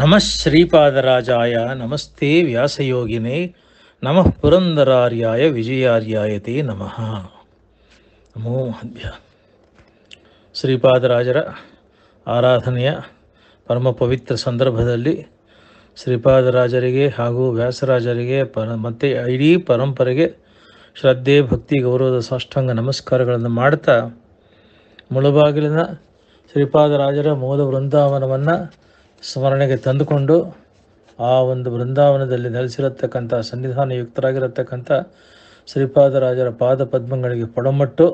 ನಮಃ ಶ್ರೀಪಾದರಾಜಾಯ ನಮಸ್ತೆ ವ್ಯಾಸಯೋಗಿನೇ ನಮಃ ಪುರಂದರಾರ್ಯಾಯ ವಿಜಯಾರ್ಯಾಯತೆ ನಮಃ ನಮೋ ಮಹದ್ಯ ಶ್ರೀಪಾದರಾಜರ ಆರಾಧನೆಯ ಪರಮ ಪವಿತ್ರ ಸಂದರ್ಭದಲ್ಲಿ ಶ್ರೀಪಾದರಾಜರಿಗೆ ಹಾಗೂ ವ್ಯಾಸರಾಜರಿಗೆ ಪರ ಮತ್ತು ಇಡೀ ಪರಂಪರೆಗೆ ಶ್ರದ್ಧೆ ಭಕ್ತಿ ಗೌರವದ ಸಾಷ್ಟಾಂಗ ನಮಸ್ಕಾರಗಳನ್ನು ಮಾಡ್ತಾ ಮುಳಬಾಗಿಲಿನ ಶ್ರೀಪಾದರಾಜರ ಮೋದ ವೃಂದಾವನವನ್ನು ಸ್ಮರಣೆಗೆ ತಂದುಕೊಂಡು ಆ ಒಂದು ಬೃಂದಾವನದಲ್ಲಿ ನೆಲೆಸಿರತಕ್ಕಂಥ ಸನ್ನಿಧಾನ ಯುಕ್ತರಾಗಿರತಕ್ಕಂಥ ಶ್ರೀಪಾದರಾಜರ ಪಾದ ಪದ್ಮಗಳಿಗೆ ಪೊಡಮಟ್ಟು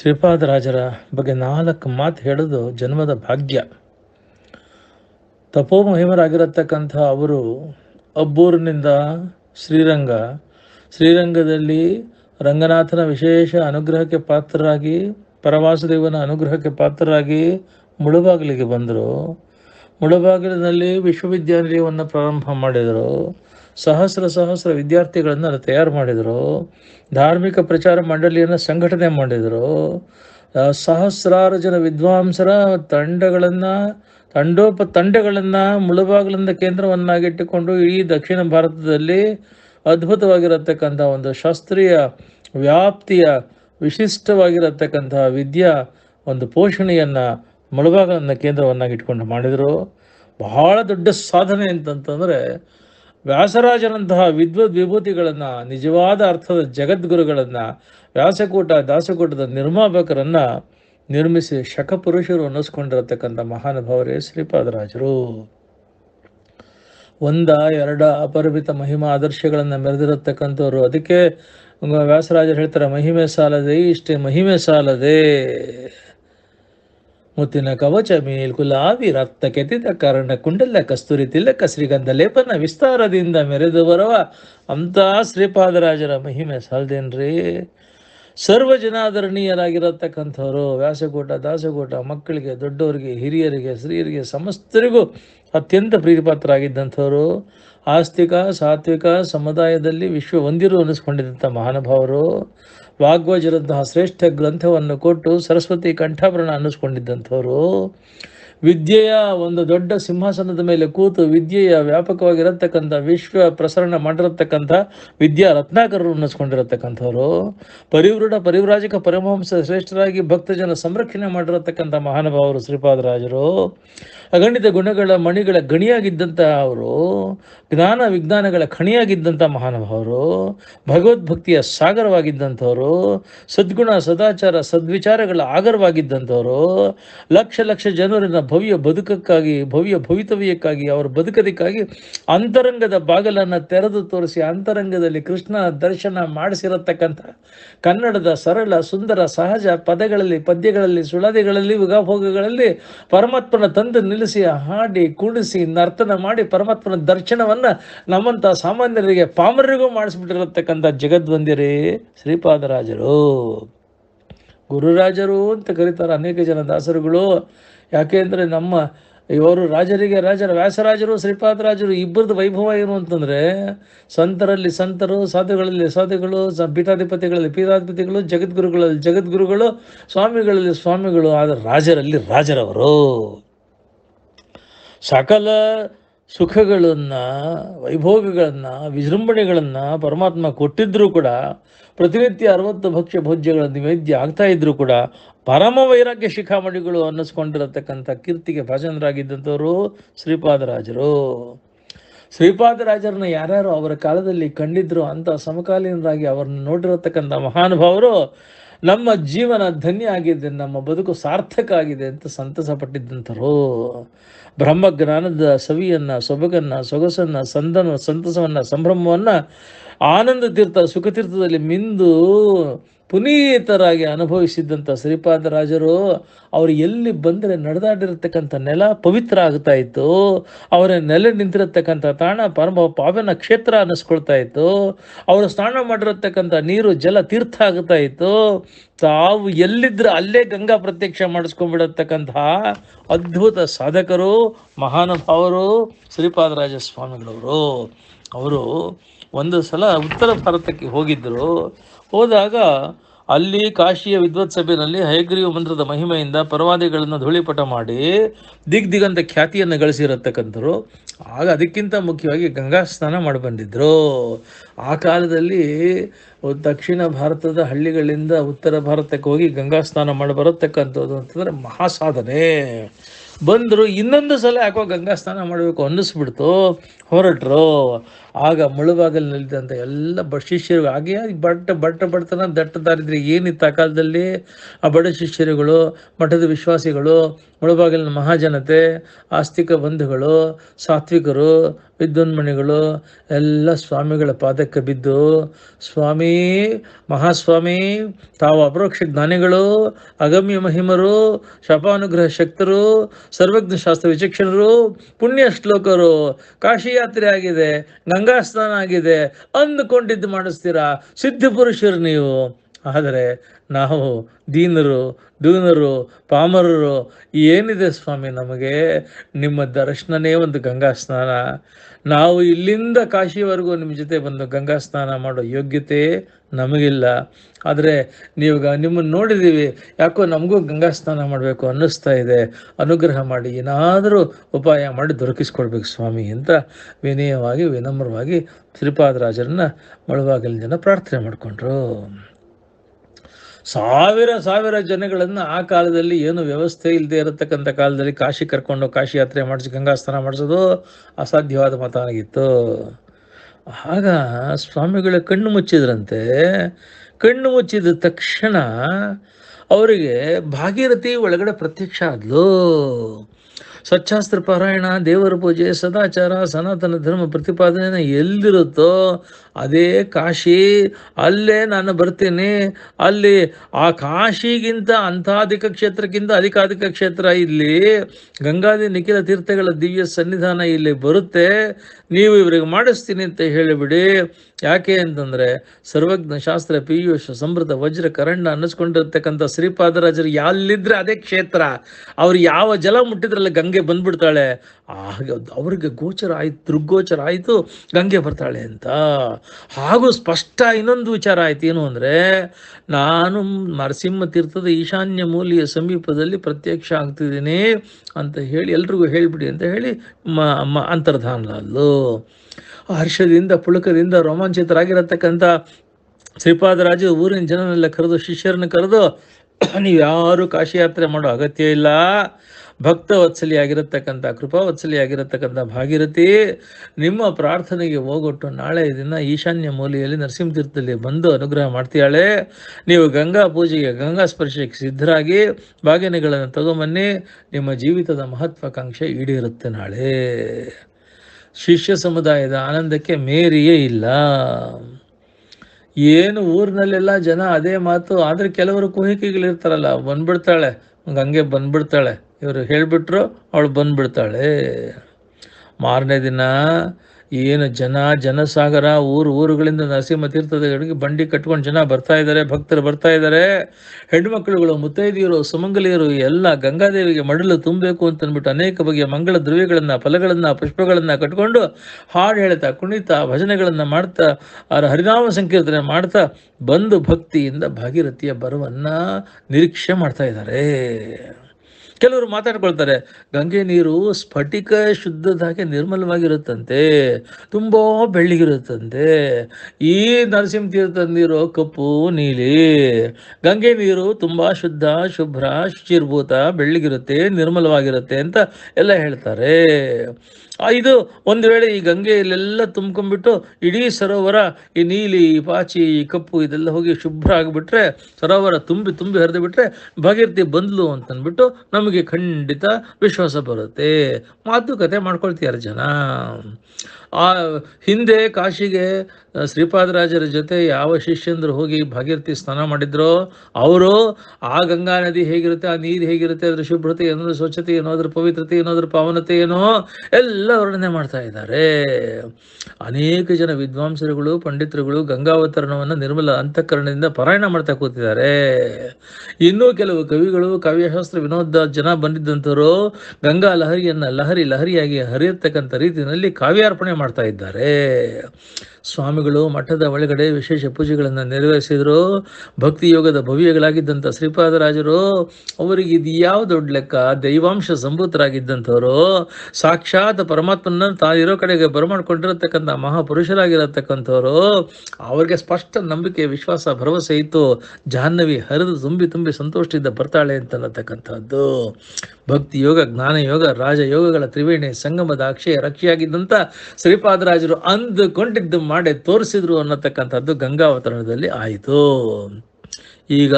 ಶ್ರೀಪಾದರಾಜರ ಬಗ್ಗೆ ನಾಲ್ಕು ಮಾತು ಹೇಳೋದು ಜನ್ಮದ ಭಾಗ್ಯ ತಪೋಮಹಿಮರಾಗಿರತಕ್ಕಂಥ ಅವರು ಅಬ್ಬೂರಿನಿಂದ ಶ್ರೀರಂಗ ಶ್ರೀರಂಗದಲ್ಲಿ ರಂಗನಾಥನ ವಿಶೇಷ ಅನುಗ್ರಹಕ್ಕೆ ಪಾತ್ರರಾಗಿ ಪರವಾಸುದೇವನ ಅನುಗ್ರಹಕ್ಕೆ ಪಾತ್ರರಾಗಿ ಮುಳುಬಾಗಿಲಿಗೆ ಬಂದರು ಮುಳಬಾಗಿಲಿನಲ್ಲಿ ವಿಶ್ವವಿದ್ಯಾನಿಲಯವನ್ನು ಪ್ರಾರಂಭ ಮಾಡಿದರು ಸಹಸ್ರ ಸಹಸ್ರ ವಿದ್ಯಾರ್ಥಿಗಳನ್ನು ತಯಾರು ಮಾಡಿದರು ಧಾರ್ಮಿಕ ಪ್ರಚಾರ ಮಂಡಳಿಯನ್ನು ಸಂಘಟನೆ ಮಾಡಿದರು ಸಹಸ್ರಾರು ಜನ ವಿದ್ವಾಂಸರ ತಂಡಗಳನ್ನು ತಂಡೋಪ ತಂಡಗಳನ್ನು ಮುಳುಬಾಗಿಲಿಂದ ಕೇಂದ್ರವನ್ನಾಗಿಟ್ಟುಕೊಂಡು ಇಡೀ ದಕ್ಷಿಣ ಭಾರತದಲ್ಲಿ ಅದ್ಭುತವಾಗಿರತಕ್ಕಂಥ ಒಂದು ಶಾಸ್ತ್ರೀಯ ವ್ಯಾಪ್ತಿಯ ವಿಶಿಷ್ಟವಾಗಿರತಕ್ಕಂತಹ ವಿದ್ಯಾ ಒಂದು ಪೋಷಣೆಯನ್ನು ಮುಳುಬಾಗಿಲನ್ನು ಕೇಂದ್ರವನ್ನಾಗಿಟ್ಕೊಂಡು ಮಾಡಿದರು ಬಹಳ ದೊಡ್ಡ ಸಾಧನೆ ಅಂತಂತಂದರೆ ವ್ಯಾಸರಾಜರಂತಹ ವಿದ್ವದ್ ವಿಭೂತಿಗಳನ್ನ ನಿಜವಾದ ಅರ್ಥದ ಜಗದ್ಗುರುಗಳನ್ನ ವ್ಯಾಸಕೂಟ ದಾಸಕೂಟದ ನಿರ್ಮಾಪಕರನ್ನ ನಿರ್ಮಿಸಿ ಶಕಪುರುಷರು ಅನ್ನಿಸ್ಕೊಂಡಿರತಕ್ಕಂಥ ಮಹಾನುಭಾವರೇ ಶ್ರೀಪಾದರಾಜರು ಒಂದ ಎರಡ ಅಪರಿಮಿತ ಮಹಿಮಾ ಆದರ್ಶಗಳನ್ನು ಮೆರೆದಿರತಕ್ಕಂಥವ್ರು ಅದಕ್ಕೆ ವ್ಯಾಸರಾಜರು ಹೇಳ್ತಾರೆ ಮಹಿಮೆ ಸಾಲದೆ ಇಷ್ಟೇ ಮಹಿಮೆ ಸಾಲದೆ ಮುತ್ತಿನ ಕವಚ ಮೇಲ್ಕುಲಾವಿ ರಕ್ತ ಕೆತ್ತಿದ ಕಾರಣ ಕುಂಡಲ ಕಸ್ತೂರಿ ತಿಲಕ ಶ್ರೀಗಂಧ ಲೇಪನ ವಿಸ್ತಾರದಿಂದ ಮೆರೆದು ಬರುವ ಅಂತ ಶ್ರೀಪಾದರಾಜರ ಮಹಿಮೆ ಸಾಲ್ದೇನ್ರಿ ಸರ್ವ ಜನಾದರಣೀಯರಾಗಿರತಕ್ಕಂಥವರು ವ್ಯಾಸಗೂಟ ದಾಸಗೋಟ ಮಕ್ಕಳಿಗೆ ದೊಡ್ಡವರಿಗೆ ಹಿರಿಯರಿಗೆ ಸ್ತ್ರೀಯರಿಗೆ ಸಮಸ್ತರಿಗೂ ಅತ್ಯಂತ ಪ್ರೀತಿಪಾತ್ರರಾಗಿದ್ದಂಥವರು ಆಸ್ತಿಕ ಸಾತ್ವಿಕ ಸಮುದಾಯದಲ್ಲಿ ವಿಶ್ವ ಹೊಂದಿರು ಅನ್ನಿಸ್ಕೊಂಡಿದ್ದಂಥ ಮಹಾನುಭಾವರು ವಾಗ್ವಾಜರಂತಹ ಶ್ರೇಷ್ಠ ಗ್ರಂಥವನ್ನು ಕೊಟ್ಟು ಸರಸ್ವತಿ ಕಂಠಾಭರಣ ಅನ್ನಿಸ್ಕೊಂಡಿದ್ದಂಥವರು ವಿದ್ಯೆಯ ಒಂದು ದೊಡ್ಡ ಸಿಂಹಾಸನದ ಮೇಲೆ ಕೂತು ವಿದ್ಯೆಯ ವ್ಯಾಪಕವಾಗಿರತಕ್ಕಂಥ ವಿಶ್ವ ಪ್ರಸರಣ ಮಾಡಿರತಕ್ಕಂಥ ವಿದ್ಯಾ ರತ್ನಾಕರರು ಅನ್ನಿಸ್ಕೊಂಡಿರತಕ್ಕಂಥವ್ರು ಪರಿವೃಢ ಪರಿವ್ರಾಜಕ ಪರಮಹಂಸ ಶ್ರೇಷ್ಠರಾಗಿ ಭಕ್ತಜನ ಸಂರಕ್ಷಣೆ ಮಾಡಿರತಕ್ಕಂಥ ಮಹಾನುಭಾವರು ಶ್ರೀಪಾದರಾಜರು ಅಗಣಿತ ಗುಣಗಳ ಮಣಿಗಳ ಗಣಿಯಾಗಿದ್ದಂತಹ ಅವರು ಜ್ಞಾನ ವಿಜ್ಞಾನಗಳ ಖಣಿಯಾಗಿದ್ದಂಥ ಮಹಾನುಭಾವರು ಭಗವದ್ಭಕ್ತಿಯ ಸಾಗರವಾಗಿದ್ದಂಥವರು ಸದ್ಗುಣ ಸದಾಚಾರ ಸದ್ವಿಚಾರಗಳ ಆಗರವಾಗಿದ್ದಂಥವರು ಲಕ್ಷ ಲಕ್ಷ ಜನರನ್ನ ಭವ್ಯ ಬದುಕಕ್ಕಾಗಿ ಭವ್ಯ ಭವಿತವ್ಯಕ್ಕಾಗಿ ಅವರ ಬದುಕದಕ್ಕಾಗಿ ಅಂತರಂಗದ ಬಾಗಲನ್ನು ತೆರೆದು ತೋರಿಸಿ ಅಂತರಂಗದಲ್ಲಿ ಕೃಷ್ಣ ದರ್ಶನ ಮಾಡಿಸಿರತಕ್ಕಂಥ ಕನ್ನಡದ ಸರಳ ಸುಂದರ ಸಹಜ ಪದಗಳಲ್ಲಿ ಪದ್ಯಗಳಲ್ಲಿ ಸುಳಾದಿಗಳಲ್ಲಿ ವಿಗಾಭೋಗಗಳಲ್ಲಿ ಪರಮಾತ್ಮನ ತಂದು ನಿಲ್ಲ ಸಲ್ಲಿಸಿ ಹಾಡಿ ಕುಣಿಸಿ ನರ್ತನ ಮಾಡಿ ಪರಮಾತ್ಮನ ದರ್ಶನವನ್ನ ನಮ್ಮಂತ ಸಾಮಾನ್ಯರಿಗೆ ಪಾಮರರಿಗೂ ಮಾಡಿಸ್ಬಿಟ್ಟಿರತಕ್ಕಂಥ ಜಗದ್ವಂದಿರೇ ಶ್ರೀಪಾದರಾಜರು ಗುರುರಾಜರು ಅಂತ ಕರೀತಾರೆ ಅನೇಕ ಜನ ದಾಸರುಗಳು ಯಾಕೆ ನಮ್ಮ ಇವರು ರಾಜರಿಗೆ ರಾಜರ ವ್ಯಾಸರಾಜರು ಶ್ರೀಪಾದರಾಜರು ಇಬ್ಬರದ್ದು ವೈಭವ ಏನು ಅಂತಂದರೆ ಸಂತರಲ್ಲಿ ಸಂತರು ಸಾಧುಗಳಲ್ಲಿ ಸಾಧುಗಳು ಪೀಠಾಧಿಪತಿಗಳಲ್ಲಿ ಪೀಠಾಧಿಪತಿಗಳು ಜಗದ್ಗುರುಗಳಲ್ಲಿ ಜಗದ್ಗುರುಗಳು ಸ್ವಾಮಿಗಳಲ್ಲಿ ಸ್ವಾಮಿಗಳು ಆದ್ರೆ ರಾಜರಲ್ಲಿ ರಾಜರವರು ಸಕಲ ಸುಖಗಳನ್ನು ವೈಭೋಗಗಳನ್ನು ವಿಜೃಂಭಣೆಗಳನ್ನು ಪರಮಾತ್ಮ ಕೊಟ್ಟಿದ್ದರೂ ಕೂಡ ಪ್ರತಿನಿತ್ಯ ಅರವತ್ತು ಭಕ್ಷ್ಯ ಭೋಜ್ಯಗಳ ನಿವೇದ್ಯ ಆಗ್ತಾ ಇದ್ದರೂ ಕೂಡ ಪರಮ ವೈರಾಗ್ಯ ಶಿಖಾಮಣಿಗಳು ಅನ್ನಿಸ್ಕೊಂಡಿರತಕ್ಕಂಥ ಕೀರ್ತಿಗೆ ಭಾಜನರಾಗಿದ್ದಂಥವರು ಶ್ರೀಪಾದರಾಜರು ಶ್ರೀಪಾದರಾಜರನ್ನ ಯಾರ್ಯಾರು ಅವರ ಕಾಲದಲ್ಲಿ ಕಂಡಿದ್ರು ಅಂತ ಸಮಕಾಲೀನರಾಗಿ ಅವರನ್ನು ನೋಡಿರತಕ್ಕಂಥ ಮಹಾನುಭಾವರು ನಮ್ಮ ಜೀವನ ಧನ್ಯ ಆಗಿದೆ ನಮ್ಮ ಬದುಕು ಸಾರ್ಥಕ ಆಗಿದೆ ಅಂತ ಸಂತಸ ಪಟ್ಟಿದ್ದಂಥರು ಬ್ರಹ್ಮಜ್ಞಾನದ ಸವಿಯನ್ನ ಸೊಬಗನ್ನು ಸೊಗಸನ್ನು ಸಂದನ ಸಂತಸವನ್ನು ಸಂಭ್ರಮವನ್ನು ಆನಂದ ತೀರ್ಥ ಸುಖತೀರ್ಥದಲ್ಲಿ ಮಿಂದು ಪುನೀತರಾಗಿ ಅನುಭವಿಸಿದ್ದಂಥ ಶ್ರೀಪಾದರಾಜರು ಅವರು ಎಲ್ಲಿ ಬಂದರೆ ನಡೆದಾಡಿರತಕ್ಕಂಥ ನೆಲ ಪವಿತ್ರ ಆಗ್ತಾ ಇತ್ತು ಅವರ ನೆಲೆ ನಿಂತಿರತಕ್ಕಂಥ ತಾಣ ಪರಮ ಪಾವನ ಕ್ಷೇತ್ರ ಅನ್ನಿಸ್ಕೊಳ್ತಾ ಇತ್ತು ಅವರು ಸ್ನಾನ ಮಾಡಿರತಕ್ಕಂಥ ನೀರು ಜಲ ತೀರ್ಥ ಆಗ್ತಾ ಇತ್ತು ತಾವು ಎಲ್ಲಿದ್ರೆ ಅಲ್ಲೇ ಗಂಗಾ ಪ್ರತ್ಯಕ್ಷ ಮಾಡಿಸ್ಕೊಂಡ್ಬಿಡತಕ್ಕಂತಹ ಅದ್ಭುತ ಸಾಧಕರು ಮಹಾನುಭಾವರು ಶ್ರೀಪಾದರಾಜ ಸ್ವಾಮಿಗಳವರು ಅವರು ಒಂದು ಸಲ ಉತ್ತರ ಭಾರತಕ್ಕೆ ಹೋಗಿದ್ದರು ಹೋದಾಗ ಅಲ್ಲಿ ಕಾಶಿಯ ವಿದ್ವತ್ ಸಭೆಯಲ್ಲಿ ಹಯಗ್ರೀವ ಮಂತ್ರದ ಮಹಿಮೆಯಿಂದ ಪರವಾದಿಗಳನ್ನು ಧೂಳಿಪಟ ಮಾಡಿ ದಿಗ್ ದಿಗಂತ ಖ್ಯಾತಿಯನ್ನು ಗಳಿಸಿರತಕ್ಕಂಥರು ಆಗ ಅದಕ್ಕಿಂತ ಮುಖ್ಯವಾಗಿ ಗಂಗಾ ಸ್ನಾನ ಮಾಡಿ ಬಂದಿದ್ದರು ಆ ಕಾಲದಲ್ಲಿ ದಕ್ಷಿಣ ಭಾರತದ ಹಳ್ಳಿಗಳಿಂದ ಉತ್ತರ ಭಾರತಕ್ಕೆ ಹೋಗಿ ಗಂಗಾ ಸ್ನಾನ ಮಾಡಿ ಬರತಕ್ಕಂಥದ್ದು ಅಂತಂದರೆ ಮಹಾಸಾಧನೆ ಬಂದರು ಇನ್ನೊಂದು ಸಲ ಯಾಕೋ ಗಂಗಾ ಸ್ನಾನ ಮಾಡಬೇಕು ಅನ್ನಿಸ್ಬಿಡ್ತು ಹೊರಟರು ಆಗ ಮುಳುಬಾಗಿಲಿನಲ್ಲಿದ್ದಂಥ ಎಲ್ಲ ಬ ಶಿಷ್ಯರು ಹಾಗೆ ಬಟ್ಟ ಬಟ್ಟ ಬಡತನ ದಟ್ಟ ದಾರಿದ್ರೆ ಏನಿತ್ತು ಆ ಕಾಲದಲ್ಲಿ ಆ ಬಡ ಶಿಷ್ಯರುಗಳು ಮಠದ ವಿಶ್ವಾಸಿಗಳು ಮುಳುಬಾಗಿಲಿನ ಮಹಾಜನತೆ ಆಸ್ತಿಕ ಬಂಧುಗಳು ಸಾತ್ವಿಕರು ವಿದ್ವನ್ಮಣಿಗಳು ಎಲ್ಲ ಸ್ವಾಮಿಗಳ ಪಾದಕ್ಕೆ ಬಿದ್ದು ಸ್ವಾಮಿ ಮಹಾಸ್ವಾಮಿ ತಾವು ಅಪರೋಕ್ಷ ಜ್ಞಾನಿಗಳು ಅಗಮ್ಯ ಮಹಿಮರು ಶಪಾನುಗ್ರಹ ಶಕ್ತರು ಸರ್ವಜ್ಞ ಶಾಸ್ತ್ರ ವಿಚಕ್ಷಣರು ಪುಣ್ಯ ಶ್ಲೋಕರು ಕಾಶಿ ಯಾತ್ರೆ ಆಗಿದೆ ಗಂಗಾ ಸ್ನಾನ ಆಗಿದೆ ಅಂದುಕೊಂಡಿದ್ದು ಮಾಡಿಸ್ತೀರಾ ಸಿದ್ಧ ಪುರುಷರು ನೀವು ಆದರೆ ನಾವು ದೀನರು ದೂನರು ಪಾಮರರು ಏನಿದೆ ಸ್ವಾಮಿ ನಮಗೆ ನಿಮ್ಮ ದರ್ಶನನೇ ಒಂದು ಗಂಗಾ ಸ್ನಾನ ನಾವು ಇಲ್ಲಿಂದ ಕಾಶಿವರೆಗೂ ನಿಮ್ಮ ಜೊತೆ ಬಂದು ಗಂಗಾ ಸ್ನಾನ ಮಾಡೋ ಯೋಗ್ಯತೆ ನಮಗಿಲ್ಲ ಆದರೆ ನೀವು ನಿಮ್ಮನ್ನು ನೋಡಿದ್ದೀವಿ ಯಾಕೋ ನಮಗೂ ಗಂಗಾ ಸ್ನಾನ ಮಾಡಬೇಕು ಅನ್ನಿಸ್ತಾ ಇದೆ ಅನುಗ್ರಹ ಮಾಡಿ ಏನಾದರೂ ಉಪಾಯ ಮಾಡಿ ದೊರಕಿಸ್ಕೊಳ್ಬೇಕು ಸ್ವಾಮಿ ಅಂತ ವಿನಯವಾಗಿ ವಿನಮ್ರವಾಗಿ ಶ್ರೀಪಾದರಾಜರನ್ನ ಜನ ಪ್ರಾರ್ಥನೆ ಮಾಡಿಕೊಂಡ್ರು ಸಾವಿರ ಸಾವಿರ ಜನಗಳನ್ನು ಆ ಕಾಲದಲ್ಲಿ ಏನು ವ್ಯವಸ್ಥೆ ಇಲ್ಲದೆ ಇರತಕ್ಕಂಥ ಕಾಲದಲ್ಲಿ ಕಾಶಿ ಕರ್ಕೊಂಡು ಕಾಶಿ ಯಾತ್ರೆ ಮಾಡಿಸಿ ಗಂಗಾ ಸ್ನಾನ ಮಾಡಿಸೋದು ಅಸಾಧ್ಯವಾದ ಮತ ಆಗಿತ್ತು ಆಗ ಸ್ವಾಮಿಗಳ ಕಣ್ಣು ಮುಚ್ಚಿದ್ರಂತೆ ಕಣ್ಣು ಮುಚ್ಚಿದ ತಕ್ಷಣ ಅವರಿಗೆ ಭಾಗೀರಥಿ ಒಳಗಡೆ ಪ್ರತ್ಯಕ್ಷ ಆದ್ಲು ಸ್ವಚ್ಛಾಸ್ತ್ರ ಪಾರಾಯಣ ದೇವರ ಪೂಜೆ ಸದಾಚಾರ ಸನಾತನ ಧರ್ಮ ಪ್ರತಿಪಾದನೆ ಎಲ್ಲಿರುತ್ತೋ ಅದೇ ಕಾಶಿ ಅಲ್ಲೇ ನಾನು ಬರ್ತೀನಿ ಅಲ್ಲಿ ಆ ಕಾಶಿಗಿಂತ ಅಂಥಾಧಿಕ ಕ್ಷೇತ್ರಕ್ಕಿಂತ ಅಧಿಕಾಧಿಕ ಕ್ಷೇತ್ರ ಇಲ್ಲಿ ಗಂಗಾದಿ ನಿಖಿಲ ತೀರ್ಥಗಳ ದಿವ್ಯ ಸನ್ನಿಧಾನ ಇಲ್ಲಿ ಬರುತ್ತೆ ನೀವು ಇವರಿಗೆ ಮಾಡಿಸ್ತೀನಿ ಅಂತ ಹೇಳಿಬಿಡಿ ಯಾಕೆ ಅಂತಂದರೆ ಸರ್ವಜ್ಞ ಶಾಸ್ತ್ರ ಪಿಯುಷ ಸಮೃದ್ಧ ವಜ್ರ ಕರಣ್ಣ ಅನ್ನಿಸ್ಕೊಂಡಿರ್ತಕ್ಕಂಥ ಶ್ರೀಪಾದರಾಜರು ಎಲ್ಲಿದ್ರೆ ಅದೇ ಕ್ಷೇತ್ರ ಅವ್ರು ಯಾವ ಜಲ ಮುಟ್ಟಿದ್ರಲ್ಲ ಗಂಗೆ ಬಂದ್ಬಿಡ್ತಾಳೆ ಆಗ ಅವ್ರಿಗೆ ಗೋಚರ ಆಯ್ತು ದೃಗ್ಗೋಚರ ಆಯಿತು ಗಂಗೆ ಬರ್ತಾಳೆ ಅಂತ ಹಾಗೂ ಸ್ಪಷ್ಟ ಇನ್ನೊಂದು ವಿಚಾರ ಆಯ್ತು ಏನು ಅಂದ್ರೆ ನಾನು ನರಸಿಂಹ ತೀರ್ಥದ ಈಶಾನ್ಯ ಮೂಲೆಯ ಸಮೀಪದಲ್ಲಿ ಪ್ರತ್ಯಕ್ಷ ಆಗ್ತಿದ್ದೀನಿ ಅಂತ ಹೇಳಿ ಎಲ್ರಿಗೂ ಹೇಳಿಬಿಡಿ ಅಂತ ಹೇಳಿ ಮ ಅಲ್ಲು ಹರ್ಷದಿಂದ ಪುಳಕದಿಂದ ರೋಮಾಂಚಿತರಾಗಿರತಕ್ಕಂಥ ಶ್ರೀಪಾದರಾಜು ಊರಿನ ಜನನೆಲ್ಲ ಕರೆದು ಶಿಷ್ಯರನ್ನು ಕರೆದು ನೀವು ಯಾರು ಕಾಶಿ ಯಾತ್ರೆ ಮಾಡೋ ಅಗತ್ಯ ಇಲ್ಲ ಭಕ್ತ ವತ್ಸಲಿಯಾಗಿರತಕ್ಕಂಥ ಆಗಿರತಕ್ಕಂಥ ಭಾಗಿರಥಿ ನಿಮ್ಮ ಪ್ರಾರ್ಥನೆಗೆ ಹೋಗೊಟ್ಟು ನಾಳೆ ದಿನ ಈಶಾನ್ಯ ಮೂಲೆಯಲ್ಲಿ ನರಸಿಂಹತೀರ್ಥದಲ್ಲಿ ಬಂದು ಅನುಗ್ರಹ ಮಾಡ್ತೀಯಾಳೆ ನೀವು ಗಂಗಾ ಪೂಜೆಗೆ ಗಂಗಾ ಸ್ಪರ್ಶಕ್ಕೆ ಸಿದ್ಧರಾಗಿ ಬಾಗಿನಗಳನ್ನು ತಗೊಂಬನ್ನಿ ನಿಮ್ಮ ಜೀವಿತದ ಮಹತ್ವಾಕಾಂಕ್ಷೆ ಈಡೇರುತ್ತೆ ನಾಳೆ ಶಿಷ್ಯ ಸಮುದಾಯದ ಆನಂದಕ್ಕೆ ಮೇರಿಯೇ ಇಲ್ಲ ಏನು ಊರಿನಲ್ಲೆಲ್ಲ ಜನ ಅದೇ ಮಾತು ಆದರೆ ಕೆಲವರು ಕುಹಿಕೆಗಳಿರ್ತಾರಲ್ಲ ಬಂದ್ಬಿಡ್ತಾಳೆ ಹಂಗೆ ಬಂದ್ಬಿಡ್ತಾಳೆ ಇವರು ಹೇಳಿಬಿಟ್ರು ಅವಳು ಬಂದುಬಿಡ್ತಾಳೆ ಮಾರನೇ ದಿನ ಏನು ಜನ ಜನಸಾಗರ ಊರು ಊರುಗಳಿಂದ ನರಸಿಂಹ ತೀರ್ಥದ ಬಂಡಿ ಕಟ್ಕೊಂಡು ಜನ ಬರ್ತಾ ಇದ್ದಾರೆ ಭಕ್ತರು ಬರ್ತಾ ಇದ್ದಾರೆ ಹೆಣ್ಮಕ್ಳುಗಳು ಮುತ್ತೈದಿಯರು ಸುಮಂಗಲಿಯರು ಎಲ್ಲ ಗಂಗಾದೇವಿಗೆ ಮಡಲು ತುಂಬಬೇಕು ಅಂತ ಅನೇಕ ಬಗೆಯ ಮಂಗಳ ದ್ರವ್ಯಗಳನ್ನು ಫಲಗಳನ್ನು ಪುಷ್ಪಗಳನ್ನು ಕಟ್ಕೊಂಡು ಹಾಡು ಹೇಳ್ತಾ ಕುಣಿತಾ ಭಜನೆಗಳನ್ನು ಮಾಡ್ತಾ ಅವರ ಹರಿನಾಮ ಸಂಕೀರ್ತನೆ ಮಾಡ್ತಾ ಬಂದು ಭಕ್ತಿಯಿಂದ ಭಾಗೀರಥಿಯ ಬರವನ್ನು ನಿರೀಕ್ಷೆ ಮಾಡ್ತಾ ಇದ್ದಾರೆ ಕೆಲವರು ಮಾತಾಡ್ಕೊಳ್ತಾರೆ ಗಂಗೆ ನೀರು ಸ್ಫಟಿಕ ಶುದ್ಧದಾಗೆ ನಿರ್ಮಲವಾಗಿರುತ್ತಂತೆ ತುಂಬ ಬೆಳ್ಳಿಗಿರುತ್ತಂತೆ ಈ ನರಸಿಂಹ ತೀರ್ಥದ ನೀರು ಕಪ್ಪು ನೀಲಿ ಗಂಗೆ ನೀರು ತುಂಬ ಶುದ್ಧ ಶುಭ್ರ ಶುಚಿರ್ಭೂತ ಬೆಳ್ಳಿಗಿರುತ್ತೆ ನಿರ್ಮಲವಾಗಿರುತ್ತೆ ಅಂತ ಎಲ್ಲ ಹೇಳ್ತಾರೆ ಇದು ಒಂದು ವೇಳೆ ಈ ಗಂಗೆಯಲ್ಲೆಲ್ಲ ತುಂಬ್ಕೊಂಡ್ಬಿಟ್ಟು ಇಡೀ ಸರೋವರ ಈ ನೀಲಿ ಈ ಪಾಚಿ ಈ ಕಪ್ಪು ಇದೆಲ್ಲ ಹೋಗಿ ಶುಭ್ರ ಆಗಿಬಿಟ್ರೆ ಸರೋವರ ತುಂಬಿ ತುಂಬಿ ಹರಿದು ಬಿಟ್ರೆ ಭಗೀರಥಿ ಬಂದ್ಲು ಅಂತಂದ್ಬಿಟ್ಟು ನಮಗೆ ಖಂಡಿತ ವಿಶ್ವಾಸ ಬರುತ್ತೆ ಮಾತುಕತೆ ಮಾಡ್ಕೊಳ್ತೀಯಾರ ಜನ ಆ ಹಿಂದೆ ಕಾಶಿಗೆ ಶ್ರೀಪಾದರಾಜರ ಜೊತೆ ಯಾವ ಶಿಷ್ಯಂದ್ರು ಹೋಗಿ ಭಾಗೀರಥಿ ಸ್ನಾನ ಮಾಡಿದ್ರೋ ಅವರು ಆ ಗಂಗಾ ನದಿ ಹೇಗಿರುತ್ತೆ ಆ ನೀರು ಹೇಗಿರುತ್ತೆ ಅದ್ರ ಶುಭ್ರತೆ ಏನೋ ಸ್ವಚ್ಛತೆ ಏನೋ ಪವಿತ್ರತೆ ಏನೋ ಪಾವನತೆ ಏನೋ ಎಲ್ಲ ವರ್ಣನೆ ಮಾಡ್ತಾ ಇದ್ದಾರೆ ಅನೇಕ ಜನ ವಿದ್ವಾಂಸರುಗಳು ಪಂಡಿತರುಗಳು ಗಂಗಾವತರಣವನ್ನು ನಿರ್ಮಲ ಅಂತಃಕರಣದಿಂದ ಪಾರಾಯಣ ಮಾಡ್ತಾ ಕೂತಿದ್ದಾರೆ ಇನ್ನೂ ಕೆಲವು ಕವಿಗಳು ಕಾವ್ಯಶಾಸ್ತ್ರ ವಿನೋದ ಜನ ಬಂದಿದ್ದಂಥವರು ಗಂಗಾ ಲಹರಿಯನ್ನ ಲಹರಿ ಲಹರಿಯಾಗಿ ಹರಿಯತಕ್ಕಂಥ ರೀತಿಯಲ್ಲಿ ಕಾವ್ಯಾರ್ಪಣೆ ಮಾಡ್ತಾ ಇದ್ದಾರೆ ಸ್ವಾಮಿಗಳು ಮಠದ ಒಳಗಡೆ ವಿಶೇಷ ಪೂಜೆಗಳನ್ನು ನೆರವೇರಿಸಿದರು ಭಕ್ತಿಯೋಗದ ಭವ್ಯಗಳಾಗಿದ್ದಂಥ ಶ್ರೀಪಾದರಾಜರು ಅವರಿಗೆ ಇದು ಯಾವ ದೊಡ್ಡ ಲೆಕ್ಕ ದೈವಾಂಶ ಸಂಭೂತರಾಗಿದ್ದಂಥವರು ಸಾಕ್ಷಾತ್ ಪರಮಾತ್ಮನ ತಾನಿರೋ ಕಡೆಗೆ ಬರಮಾಡ್ಕೊಂಡಿರತಕ್ಕಂಥ ಮಹಾಪುರುಷರಾಗಿರತಕ್ಕಂಥವರು ಅವರಿಗೆ ಸ್ಪಷ್ಟ ನಂಬಿಕೆ ವಿಶ್ವಾಸ ಭರವಸೆ ಇತ್ತು ಜಾಹ್ನವಿ ಹರಿದು ತುಂಬಿ ತುಂಬಿ ಸಂತೋಷದಿಂದ ಬರ್ತಾಳೆ ಅಂತನ್ನತಕ್ಕಂಥದ್ದು ಭಕ್ತಿ ಯೋಗ ಜ್ಞಾನ ಯೋಗ ರಾಜಯೋಗಗಳ ತ್ರಿವೇಣಿ ಸಂಗಮದ ಅಕ್ಷಯ ರಕ್ಷೆಯಾಗಿದ್ದಂಥ ಶ್ರೀಪಾದರಾಜರು ಅಂದುಕೊಂಡಿದ್ದು ಮಾಡಿ ತೋರಿಸಿದ್ರು ಅನ್ನತಕ್ಕಂಥದ್ದು ಗಂಗಾವತರಣದಲ್ಲಿ ಆಯಿತು ಈಗ